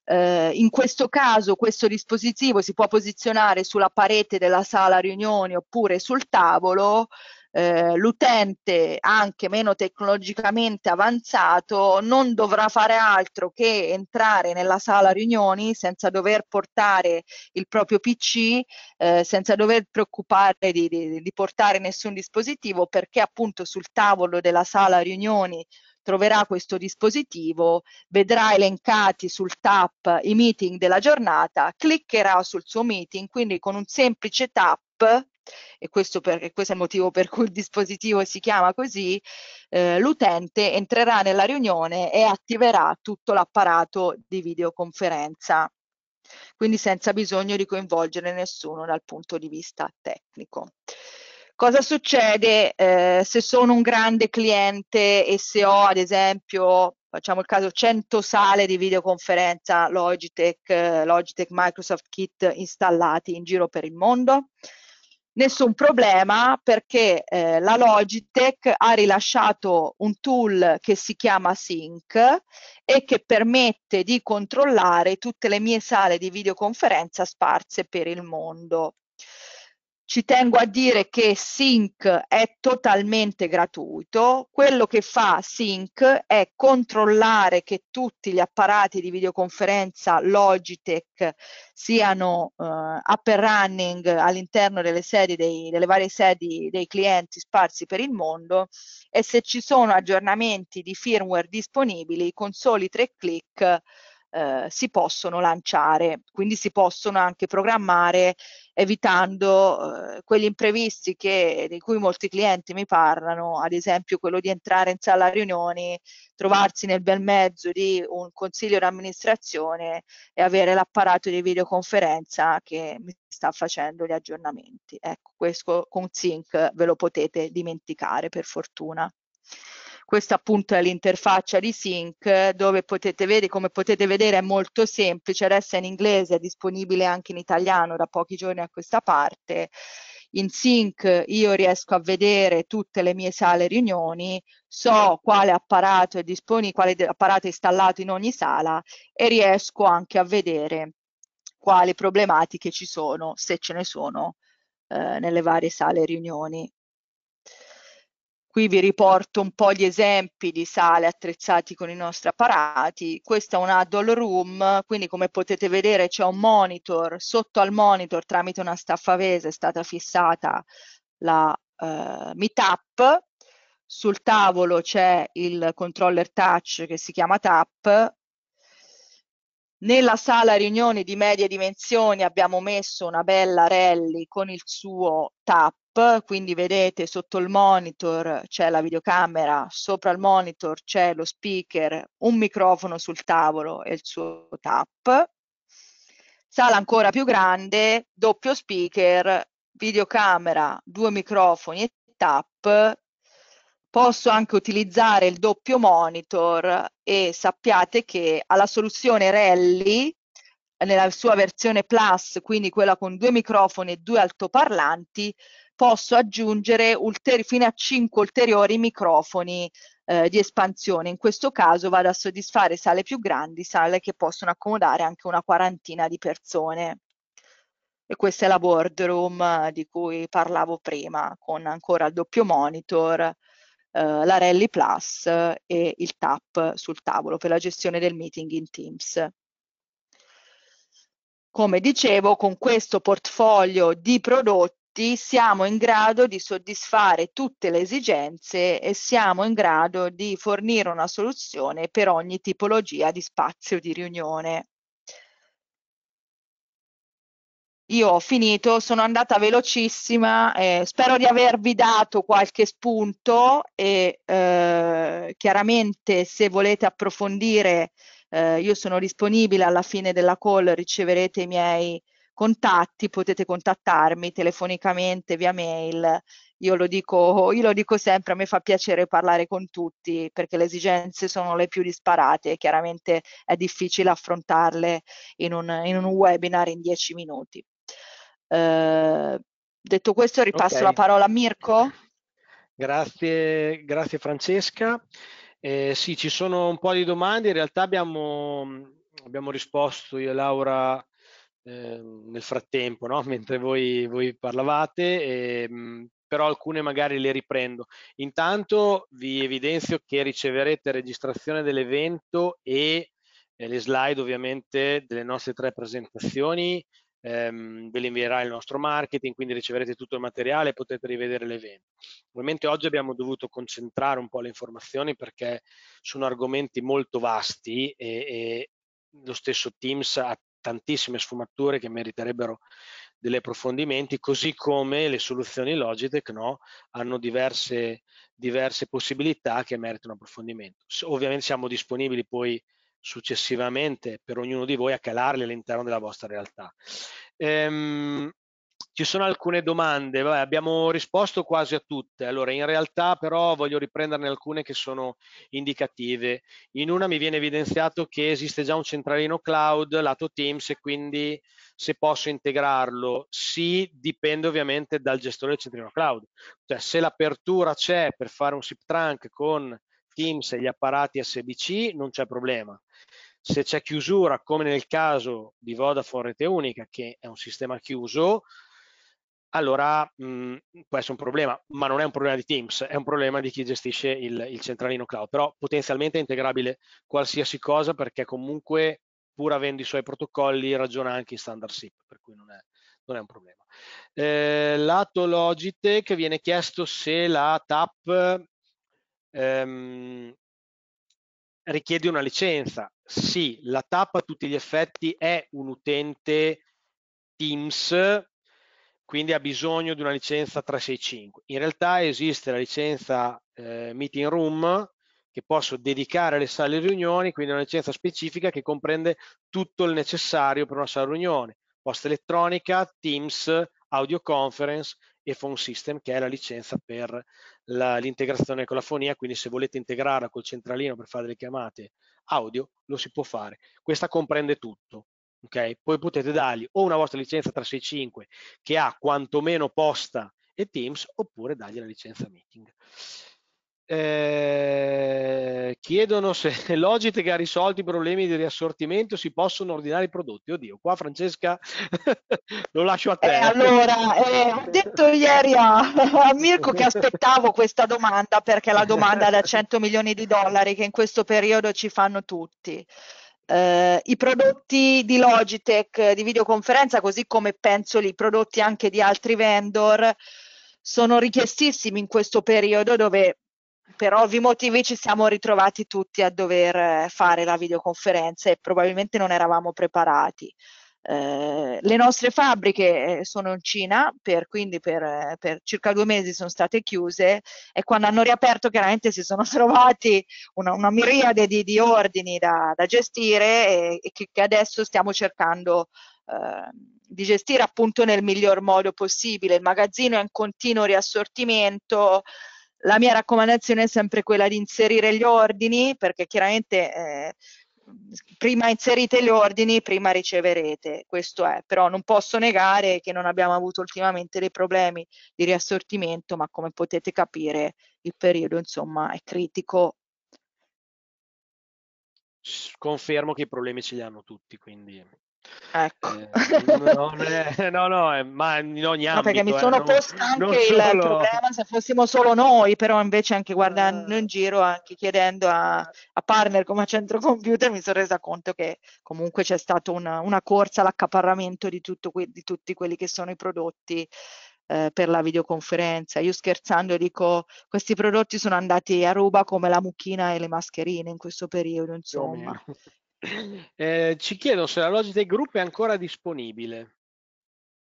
Eh, in questo caso questo dispositivo si può posizionare sulla parete della sala riunioni oppure sul tavolo eh, l'utente anche meno tecnologicamente avanzato non dovrà fare altro che entrare nella sala riunioni senza dover portare il proprio PC, eh, senza dover preoccupare di, di, di portare nessun dispositivo perché appunto sul tavolo della sala riunioni troverà questo dispositivo, vedrà elencati sul tap i meeting della giornata, cliccherà sul suo meeting, quindi con un semplice tap e questo, per, questo è il motivo per cui il dispositivo si chiama così, eh, l'utente entrerà nella riunione e attiverà tutto l'apparato di videoconferenza, quindi senza bisogno di coinvolgere nessuno dal punto di vista tecnico. Cosa succede eh, se sono un grande cliente e se ho ad esempio facciamo il caso 100 sale di videoconferenza Logitech, eh, Logitech Microsoft Kit installati in giro per il mondo nessun problema perché eh, la Logitech ha rilasciato un tool che si chiama Sync e che permette di controllare tutte le mie sale di videoconferenza sparse per il mondo. Ci tengo a dire che Sync è totalmente gratuito. Quello che fa Sync è controllare che tutti gli apparati di videoconferenza Logitech siano eh, up and running all'interno delle, sedi dei, delle varie sedi dei clienti sparsi per il mondo e se ci sono aggiornamenti di firmware disponibili con soli tre click eh, si possono lanciare, quindi si possono anche programmare evitando eh, quegli imprevisti che, di cui molti clienti mi parlano, ad esempio quello di entrare in sala riunioni, trovarsi nel bel mezzo di un consiglio di amministrazione e avere l'apparato di videoconferenza che mi sta facendo gli aggiornamenti. Ecco, questo con Sync ve lo potete dimenticare per fortuna. Questa appunto è l'interfaccia di Sync dove potete vedere, come potete vedere è molto semplice, resta in inglese, è disponibile anche in italiano da pochi giorni a questa parte. In Sync io riesco a vedere tutte le mie sale riunioni, so quale apparato è disponibile, quale apparato è installato in ogni sala e riesco anche a vedere quali problematiche ci sono, se ce ne sono, eh, nelle varie sale riunioni. Qui vi riporto un po' gli esempi di sale attrezzati con i nostri apparati. Questa è una doll room, quindi come potete vedere c'è un monitor. Sotto al monitor, tramite una staffa vesa, è stata fissata la eh, meetup. Sul tavolo c'è il controller touch che si chiama TAP, nella sala riunioni di medie dimensioni abbiamo messo una bella rally con il suo tap, quindi vedete sotto il monitor c'è la videocamera, sopra il monitor c'è lo speaker, un microfono sul tavolo e il suo tap. Sala ancora più grande, doppio speaker, videocamera, due microfoni e tap posso anche utilizzare il doppio monitor e sappiate che alla soluzione Rally nella sua versione Plus, quindi quella con due microfoni e due altoparlanti, posso aggiungere fino a 5 ulteriori microfoni eh, di espansione. In questo caso vado a soddisfare sale più grandi, sale che possono accomodare anche una quarantina di persone. E questa è la boardroom di cui parlavo prima, con ancora il doppio monitor, eh, la Rally Plus e il TAP sul tavolo per la gestione del meeting in Teams. Come dicevo, con questo portfolio di prodotti siamo in grado di soddisfare tutte le esigenze e siamo in grado di fornire una soluzione per ogni tipologia di spazio di riunione. Io ho finito, sono andata velocissima, eh, spero di avervi dato qualche spunto e eh, chiaramente se volete approfondire eh, io sono disponibile alla fine della call, riceverete i miei contatti, potete contattarmi telefonicamente via mail. Io lo, dico, io lo dico sempre, a me fa piacere parlare con tutti perché le esigenze sono le più disparate e chiaramente è difficile affrontarle in un, in un webinar in dieci minuti. Ehm, detto questo ripasso okay. la parola a Mirko. Grazie, grazie Francesca. Eh, sì, ci sono un po' di domande, in realtà abbiamo, abbiamo risposto io e Laura eh, nel frattempo, no? mentre voi, voi parlavate, e, ehm, mh, però alcune magari le riprendo. Intanto vi evidenzio che riceverete registrazione dell'evento e eh, le slide ovviamente delle nostre tre presentazioni ehm, ve le invierà il nostro marketing, quindi riceverete tutto il materiale e potete rivedere l'evento. Ovviamente oggi abbiamo dovuto concentrare un po' le informazioni perché sono argomenti molto vasti e, e lo stesso Teams ha tantissime sfumature che meriterebbero degli approfondimenti, così come le soluzioni Logitech no? hanno diverse, diverse possibilità che meritano approfondimento. Ovviamente siamo disponibili poi successivamente per ognuno di voi a calarli all'interno della vostra realtà. Ehm, ci sono alcune domande, Vabbè, abbiamo risposto quasi a tutte, allora in realtà però voglio riprenderne alcune che sono indicative. In una mi viene evidenziato che esiste già un centralino cloud lato Teams e quindi se posso integrarlo, sì, dipende ovviamente dal gestore del centralino cloud, cioè se l'apertura c'è per fare un SIP trunk con Teams e gli apparati SBC non c'è problema. Se c'è chiusura, come nel caso di Vodafone Rete Unica, che è un sistema chiuso, allora mh, mm, può essere un problema, ma non è un problema di Teams, è un problema di chi gestisce il, il centralino cloud, però potenzialmente è integrabile qualsiasi cosa perché comunque pur avendo i suoi protocolli ragiona anche in standard SIP, per cui non è, non è un problema. Eh, lato Logitech viene chiesto se la TAP ehm, richiede una licenza. Sì, la TAP a tutti gli effetti è un utente Teams, quindi ha bisogno di una licenza 365. In realtà esiste la licenza eh, Meeting Room che posso dedicare alle sale riunioni, quindi una licenza specifica che comprende tutto il necessario per una sala riunione, posta elettronica, Teams, audio conference e phone system che è la licenza per l'integrazione con la fonia, quindi se volete integrarla col centralino per fare delle chiamate audio, lo si può fare. Questa comprende tutto. Okay? Poi potete dargli o una vostra licenza 365 che ha quantomeno posta e Teams, oppure dargli la licenza meeting. Eh, chiedono se Logitech ha risolto i problemi di riassortimento, si possono ordinare i prodotti. Oddio, qua Francesca lo lascio a te. Eh, allora, eh, ho detto ieri a, a, Mirko che aspettavo questa domanda perché la domanda da 100 milioni di dollari che in questo periodo ci fanno tutti. Eh, I prodotti di Logitech di videoconferenza, così come penso i prodotti anche di altri vendor, sono richiestissimi in questo periodo dove per ovvi motivi ci siamo ritrovati tutti a dover eh, fare la videoconferenza e probabilmente non eravamo preparati. Eh, le nostre fabbriche eh, sono in Cina, per, quindi per, eh, per, circa due mesi sono state chiuse e quando hanno riaperto chiaramente si sono trovati una, una miriade di, di, ordini da, da gestire e, e che, che, adesso stiamo cercando eh, di gestire appunto nel miglior modo possibile. Il magazzino è in continuo riassortimento, la mia raccomandazione è sempre quella di inserire gli ordini, perché chiaramente eh, prima inserite gli ordini, prima riceverete. Questo è, però non posso negare che non abbiamo avuto ultimamente dei problemi di riassortimento, ma come potete capire il periodo insomma è critico. Confermo che i problemi ce li hanno tutti, quindi Ecco. Eh, non è, no, no, è, ma in ogni ambito. No, perché mi sono eh, posto anche non il solo... problema se fossimo solo noi, però invece anche guardando in eh. giro, anche chiedendo a, a partner come a centro computer, mi sono resa conto che comunque c'è stata una, una corsa all'accaparramento di, que- di, tutti quelli che sono i prodotti eh, per la videoconferenza. Io scherzando dico, questi prodotti sono andati a ruba come la mucchina e le mascherine in questo periodo, insomma. Eh, ci chiedo se la Logitech Group è ancora disponibile.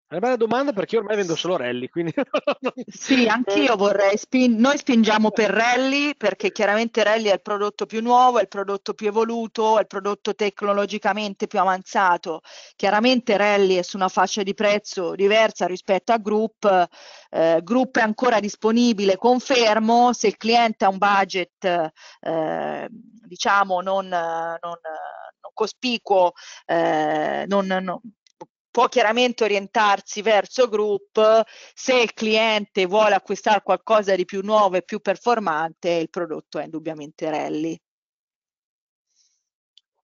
È una bella domanda perché io ormai vendo solo rally, quindi... sì, anch'io vorrei, spin... noi spingiamo per rally perché chiaramente rally è il prodotto più nuovo, è il prodotto più evoluto, è il prodotto tecnologicamente più avanzato. Chiaramente rally è su una fascia di prezzo diversa rispetto a group, eh, group è ancora disponibile, confermo, se il cliente ha un budget eh, diciamo non, non, cospicuo, eh, non, non può chiaramente orientarsi verso group se il cliente vuole acquistare qualcosa di più nuovo e più performante, il prodotto è indubbiamente Rally.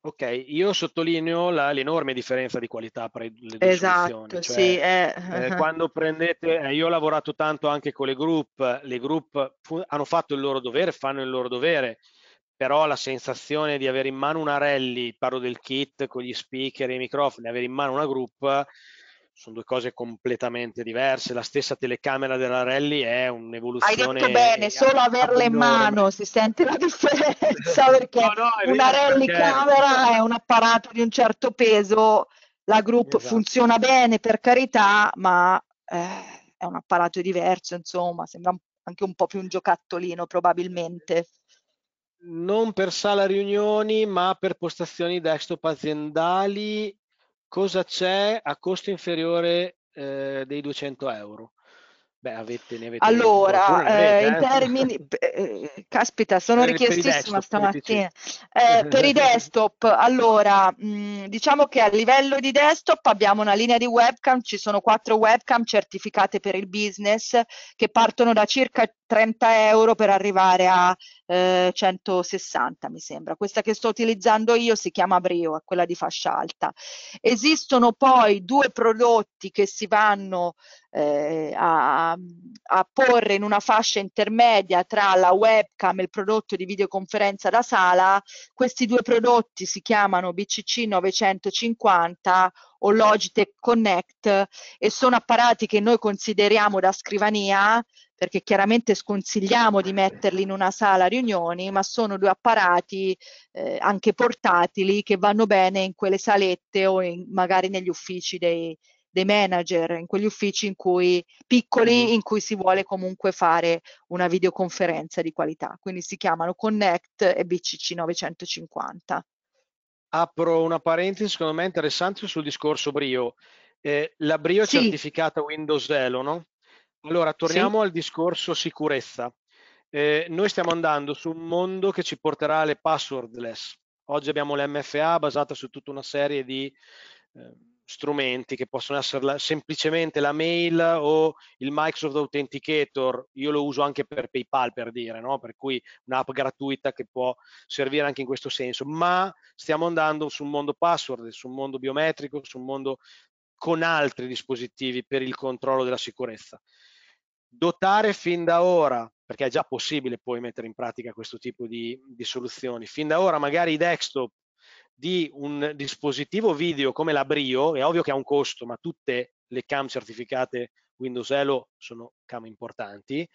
Ok, io sottolineo l'enorme differenza di qualità tra le due esatto, soluzioni. Cioè, sì, eh, eh, eh, quando prendete, eh, io ho lavorato tanto anche con le group, le group hanno fatto il loro dovere, fanno il loro dovere, però la sensazione di avere in mano una rally, parlo del kit con gli speaker e i microfoni, avere in mano una group, sono due cose completamente diverse. La stessa telecamera della rally è un'evoluzione. Hai detto bene, solo averla in mano si sente la differenza perché no, no, una rally perché... camera è un apparato di un certo peso, la group esatto. funziona bene per carità, ma eh, è un apparato diverso, insomma, sembra anche un po' più un giocattolino probabilmente non per sala riunioni, ma per postazioni desktop aziendali, cosa c'è a costo inferiore eh, dei 200 euro? Beh, avete, ne avete allora, eh, avete, eh, in termini, eh, caspita, sono per, richiestissima per stamattina. Eh, per i desktop, allora, mh, diciamo che a livello di desktop abbiamo una linea di webcam, ci sono quattro webcam certificate per il business che partono da circa 30 euro per arrivare a eh, 160 mi sembra. Questa che sto utilizzando io si chiama Brio, è quella di fascia alta. Esistono poi due prodotti che si vanno eh, a, a porre in una fascia intermedia tra la webcam e il prodotto di videoconferenza da sala. Questi due prodotti si chiamano BCC 950 o Logitech Connect e sono apparati che noi consideriamo da scrivania perché chiaramente sconsigliamo di metterli in una sala riunioni, ma sono due apparati eh, anche portatili che vanno bene in quelle salette o in, magari negli uffici dei, dei manager, in quegli uffici in cui, piccoli mm-hmm. in cui si vuole comunque fare una videoconferenza di qualità. Quindi si chiamano Connect e BCC 950 apro una parentesi secondo me interessante sul discorso Brio. Eh, la Brio sì. è certificata Windows Elo, no? Allora, torniamo sì. al discorso sicurezza. Eh, noi stiamo andando su un mondo che ci porterà alle passwordless. Oggi abbiamo l'MFA basata su tutta una serie di... Eh, strumenti che possono essere la, semplicemente la mail o il Microsoft Authenticator, io lo uso anche per PayPal per dire, no? per cui un'app gratuita che può servire anche in questo senso, ma stiamo andando su un mondo password, su un mondo biometrico, su un mondo con altri dispositivi per il controllo della sicurezza. Dotare fin da ora, perché è già possibile poi mettere in pratica questo tipo di, di soluzioni, fin da ora magari i desktop di un dispositivo video come la Brio, è ovvio che ha un costo, ma tutte le cam certificate Windows Elo sono cam importanti,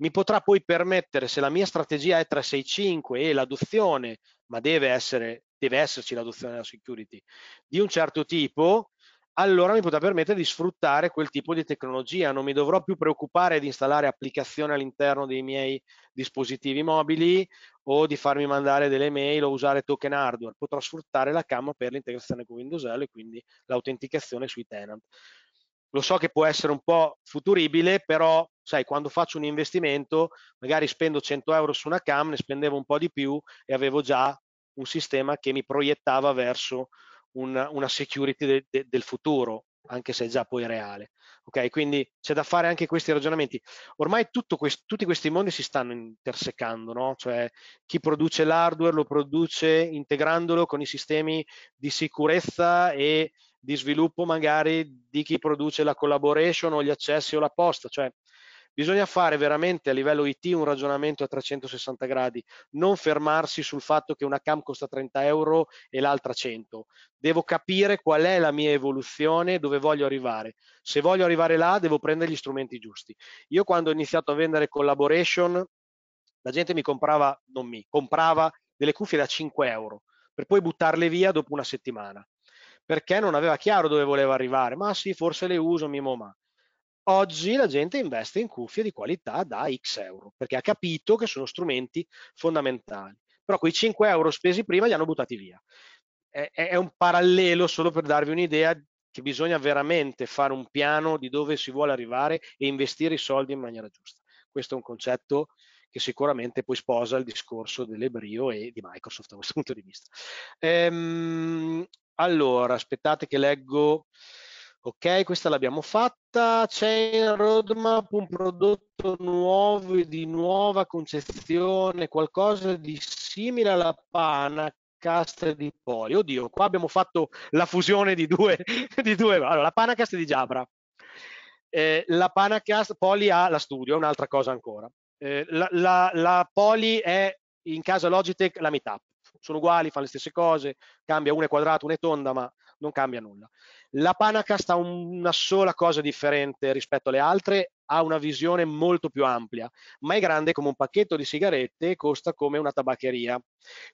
mi potrà poi permettere, se la mia strategia è 365 e l'adozione, ma deve, essere, deve esserci l'adozione della security, di un certo tipo, allora mi potrà permettere di sfruttare quel tipo di tecnologia, non mi dovrò più preoccupare di installare applicazioni all'interno dei miei dispositivi mobili o di farmi mandare delle mail o usare token hardware, potrò sfruttare la CAM per l'integrazione con Windows L e quindi l'autenticazione sui tenant. Lo so che può essere un po' futuribile, però sai, quando faccio un investimento, magari spendo 100 euro su una CAM, ne spendevo un po' di più e avevo già un sistema che mi proiettava verso una, una security de, de, del futuro, anche se è già poi reale. Ok, quindi c'è da fare anche questi ragionamenti. Ormai quest tutti questi mondi si stanno intersecando, no? Cioè chi produce l'hardware lo produce integrandolo con i sistemi di sicurezza e di sviluppo magari di chi produce la collaboration o gli accessi o la posta, cioè Bisogna fare veramente a livello IT un ragionamento a 360 gradi, non fermarsi sul fatto che una cam costa 30 euro e l'altra 100. Devo capire qual è la mia evoluzione, dove voglio arrivare. Se voglio arrivare là, devo prendere gli strumenti giusti. Io quando ho iniziato a vendere collaboration, la gente mi comprava, non mi, comprava delle cuffie da 5 euro per poi buttarle via dopo una settimana perché non aveva chiaro dove voleva arrivare. Ma sì, forse le uso, mimo ma. Oggi la gente investe in cuffie di qualità da X euro perché ha capito che sono strumenti fondamentali, però quei 5 euro spesi prima li hanno buttati via. È, è un parallelo solo per darvi un'idea che bisogna veramente fare un piano di dove si vuole arrivare e investire i soldi in maniera giusta. Questo è un concetto che sicuramente poi sposa il discorso dell'Ebrio e di Microsoft da questo punto di vista. Ehm, allora, aspettate che leggo Ok, questa l'abbiamo fatta. C'è in roadmap un prodotto nuovo e di nuova concezione, qualcosa di simile alla Panacast di Poli. Oddio, qua abbiamo fatto la fusione di due. Di due. Allora, la Panacast di Jabra. Eh, la Panacast Poli ha la studio, è un'altra cosa ancora. Eh, la, la, la Poli è in casa Logitech la metà. Sono uguali, fanno le stesse cose, cambia una è quadrata, una è tonda, ma non cambia nulla. La Panacast ha una sola cosa differente rispetto alle altre, ha una visione molto più ampia, ma è grande come un pacchetto di sigarette e costa come una tabaccheria.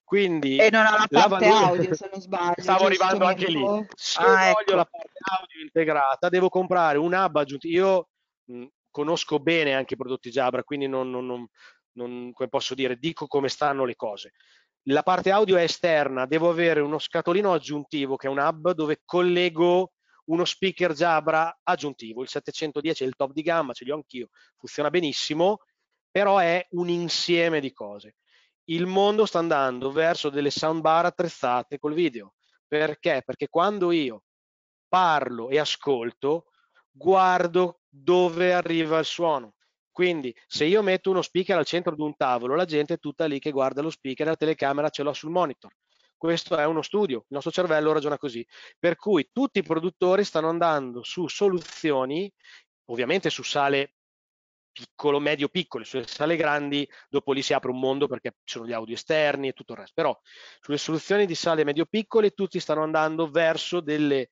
Quindi, e non ha la parte la valore... audio, se non sbaglio. Stavo arrivando anche lì. Se ah, ecco. voglio la parte audio integrata, devo comprare un hub aggiuntivo. Io mh, conosco bene anche i prodotti Jabra, quindi non, non, non non, come posso dire, dico come stanno le cose la parte audio è esterna, devo avere uno scatolino aggiuntivo che è un hub dove collego uno speaker Jabra aggiuntivo, il 710 è il top di gamma, ce li ho anch'io, funziona benissimo, però è un insieme di cose. Il mondo sta andando verso delle soundbar attrezzate col video, perché? Perché quando io parlo e ascolto, guardo dove arriva il suono. Quindi se io metto uno speaker al centro di un tavolo, la gente è tutta lì che guarda lo speaker, la telecamera ce l'ho sul monitor. Questo è uno studio, il nostro cervello ragiona così. Per cui tutti i produttori stanno andando su soluzioni, ovviamente su sale piccolo, medio piccole, sulle sale grandi, dopo lì si apre un mondo perché ci sono gli audio esterni e tutto il resto, però sulle soluzioni di sale medio piccole tutti stanno andando verso delle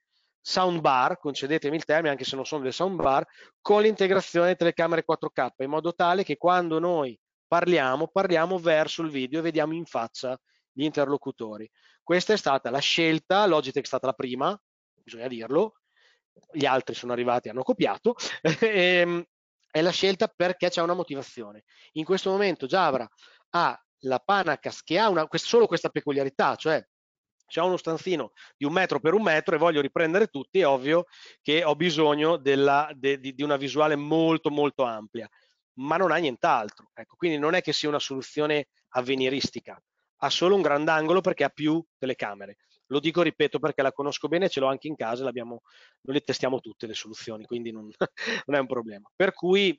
soundbar, concedetemi il termine anche se non sono delle soundbar, con l'integrazione delle telecamere 4K, in modo tale che quando noi parliamo, parliamo verso il video e vediamo in faccia gli interlocutori. Questa è stata la scelta, Logitech è stata la prima, bisogna dirlo, gli altri sono arrivati e hanno copiato, ehm, è la scelta perché c'è una motivazione. In questo momento Javra ha la Panacas che ha una, solo questa peculiarità, cioè se ho uno stanzino di un metro per un metro e voglio riprendere tutti, è ovvio che ho bisogno della, de, di, di, una visuale molto molto ampia, ma non ha nient'altro. Ecco, quindi non è che sia una soluzione avveniristica, ha solo un grandangolo perché ha più telecamere. Lo dico, ripeto, perché la conosco bene, ce l'ho anche in casa, noi le testiamo tutte le soluzioni, quindi non, non è un problema. Per cui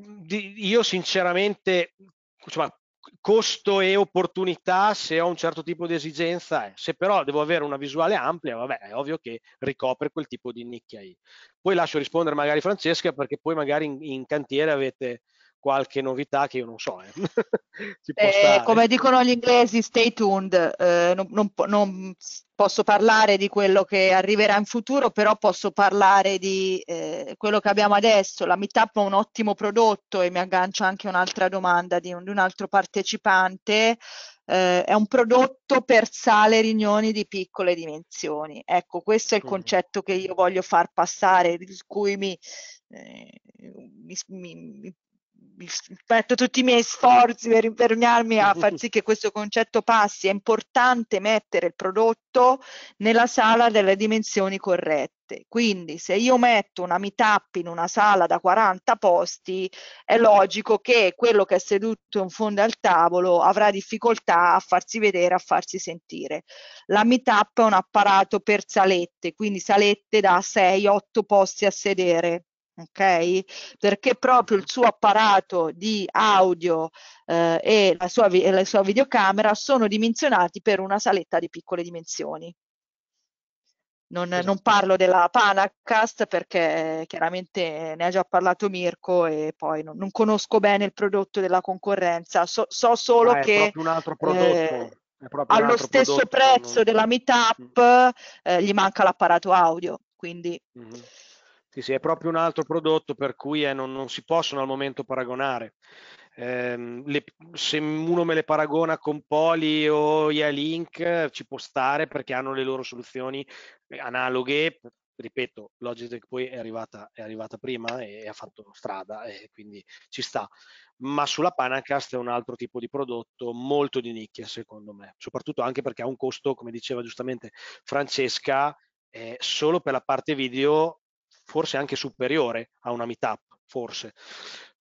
io sinceramente, insomma, costo e opportunità se ho un certo tipo di esigenza, eh. se però devo avere una visuale ampia, vabbè, è ovvio che ricopre quel tipo di nicchia Poi lascio rispondere magari Francesca perché poi magari in, in cantiere avete qualche novità che io non so. Eh. eh, come dicono gli inglesi, stay tuned, eh, non, non, non, posso parlare di quello che arriverà in futuro, però posso parlare di eh, quello che abbiamo adesso. La Meetup è un ottimo prodotto e mi aggancio anche a un'altra domanda di un, di un altro partecipante. Uh, è un prodotto per sale riunioni di piccole dimensioni. Ecco, questo è il mm. concetto che io voglio far passare, di cui mi, eh, mi, mi, metto tutti i miei sforzi per impermearmi a far sì che questo concetto passi, è importante mettere il prodotto nella sala delle dimensioni corrette. Quindi se io metto una meetup in una sala da 40 posti, è logico che quello che è seduto in fondo al tavolo avrà difficoltà a farsi vedere, a farsi sentire. La meetup è un apparato per salette, quindi salette da 6-8 posti a sedere ok? Perché proprio il suo apparato di audio eh, e, la sua, e la sua videocamera sono dimensionati per una saletta di piccole dimensioni. Non, non, parlo della Panacast perché chiaramente ne ha già parlato Mirko e poi non, non conosco bene il prodotto della concorrenza, so, so solo ah, che eh, allo stesso prodotto, prezzo non... della Meetup mm. eh, gli manca l'apparato audio, quindi mm-hmm. Sì, sì, è proprio un altro prodotto per cui eh, non, non, si possono al momento paragonare. Eh, le, se uno me le paragona con Poli o Yalink ci può stare perché hanno le loro soluzioni eh, analoghe. Ripeto, Logitech poi è arrivata, è arrivata prima e ha fatto strada e quindi ci sta. Ma sulla Panacast è un altro tipo di prodotto molto di nicchia, secondo me, soprattutto anche perché ha un costo, come diceva giustamente Francesca, eh, solo per la parte video forse anche superiore a una meetup, forse.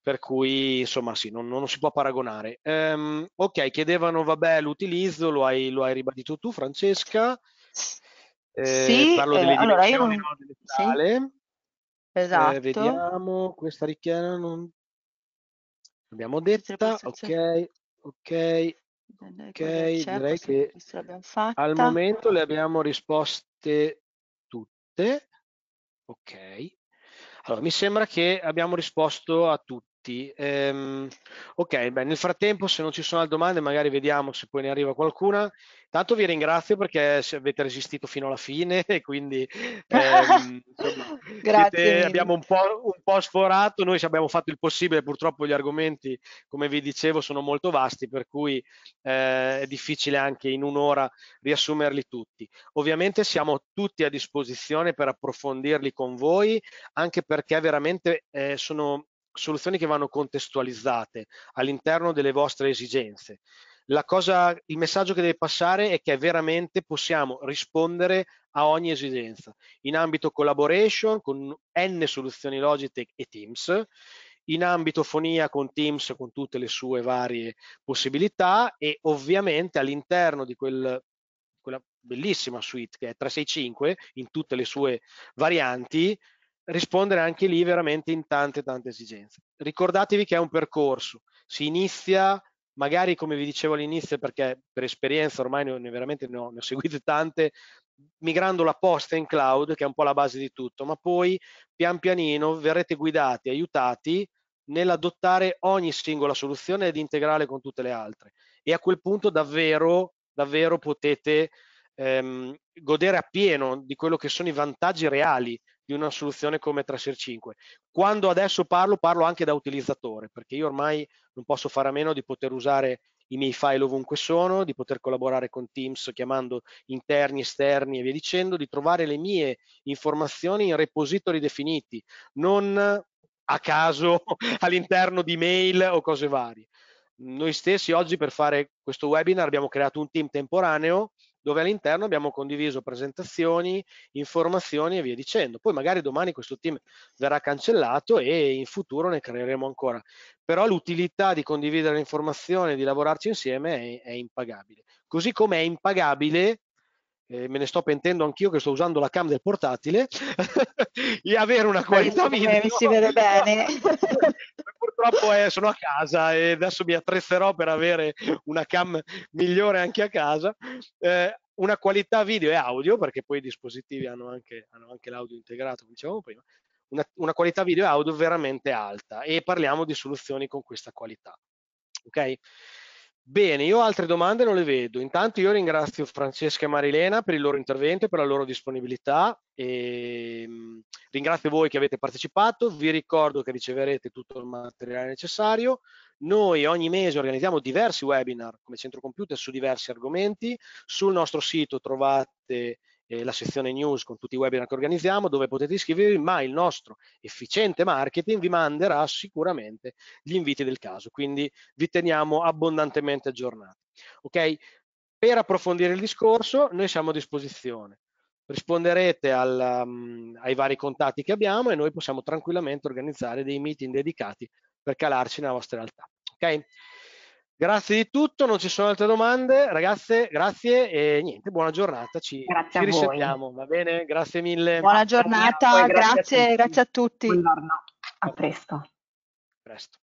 Per cui, insomma, sì, non, non si può paragonare. Um, ok, chiedevano, vabbè, l'utilizzo, lo hai, lo hai ribadito tu, Francesca. Eh, sì, parlo eh, delle eh, allora io no, delle Sì. Eh, esatto. Eh, vediamo, questa richiesta non... L'abbiamo detta, ok, ok, ok, direi che al momento le abbiamo risposte tutte. Ok. Allora, mi sembra che abbiamo risposto a tutti. Ehm, ok, beh, nel frattempo se non ci sono altre domande magari vediamo se poi ne arriva qualcuna. Tanto vi ringrazio perché avete resistito fino alla fine e quindi ehm, insomma, siete, abbiamo un po', un po', sforato, noi abbiamo fatto il possibile, purtroppo gli argomenti come vi dicevo sono molto vasti per cui eh, è difficile anche in un'ora riassumerli tutti. Ovviamente siamo tutti a disposizione per approfondirli con voi anche perché veramente eh, sono soluzioni che vanno contestualizzate all'interno delle vostre esigenze cosa, il messaggio che deve passare è che veramente possiamo rispondere a ogni esigenza in ambito collaboration con n soluzioni Logitech e Teams, in ambito fonia con Teams con tutte le sue varie possibilità e ovviamente all'interno di quel, quella bellissima suite che è 365 in tutte le sue varianti rispondere anche lì veramente in tante tante esigenze. Ricordatevi che è un percorso, si inizia magari come vi dicevo all'inizio, perché per esperienza ormai ne ho, veramente ne ho, ne ho seguite tante, migrando la posta in cloud, che è un po' la base di tutto, ma poi pian pianino verrete guidati, aiutati nell'adottare ogni singola soluzione ed integrale con tutte le altre. E a quel punto davvero, davvero potete ehm, godere appieno di quello che sono i vantaggi reali di una soluzione come 365. Quando adesso parlo, parlo anche da utilizzatore, perché io ormai non posso fare a meno di poter usare i miei file ovunque sono, di poter collaborare con Teams chiamando interni, esterni e via dicendo, di trovare le mie informazioni in repository definiti, non a caso all'interno di mail o cose varie. Noi stessi oggi per fare questo webinar abbiamo creato un team temporaneo dove all'interno abbiamo condiviso presentazioni, informazioni e via dicendo. Poi magari domani questo team verrà cancellato e in futuro ne creeremo ancora. Però l'utilità di condividere le informazioni, e di lavorarci insieme è, è impagabile. Così come è impagabile eh, me ne sto pentendo anch'io che sto usando la cam del portatile, e avere una qualità video. Mi si vede bene. purtroppo è, eh, sono a casa e adesso mi attrezzerò per avere una cam migliore anche a casa. Eh, una qualità video e audio, perché poi i dispositivi hanno anche, hanno anche l'audio integrato, come dicevamo prima, una, una, qualità video e audio veramente alta e parliamo di soluzioni con questa qualità. Okay? Bene, io altre domande non le vedo. Intanto io ringrazio Francesca e Marilena per il loro intervento e per la loro disponibilità. E ehm, ringrazio voi che avete partecipato. Vi ricordo che riceverete tutto il materiale necessario. Noi ogni mese organizziamo diversi webinar come centro computer su diversi argomenti. Sul nostro sito trovate eh, la sezione news con tutti i webinar che organizziamo dove potete iscrivervi, ma il nostro efficiente marketing vi manderà sicuramente gli inviti del caso, quindi vi teniamo abbondantemente aggiornati. Ok? Per approfondire il discorso noi siamo a disposizione risponderete al, um, ai vari contatti che abbiamo e noi possiamo tranquillamente organizzare dei meeting dedicati per calarci nella vostra realtà. Okay? Grazie di tutto, non ci sono altre domande, ragazze, grazie e niente, buona giornata, ci, ci risentiamo, va bene? Grazie mille. Buona giornata, grazie, grazie, a tutti. Buongiorno, a presto. presto.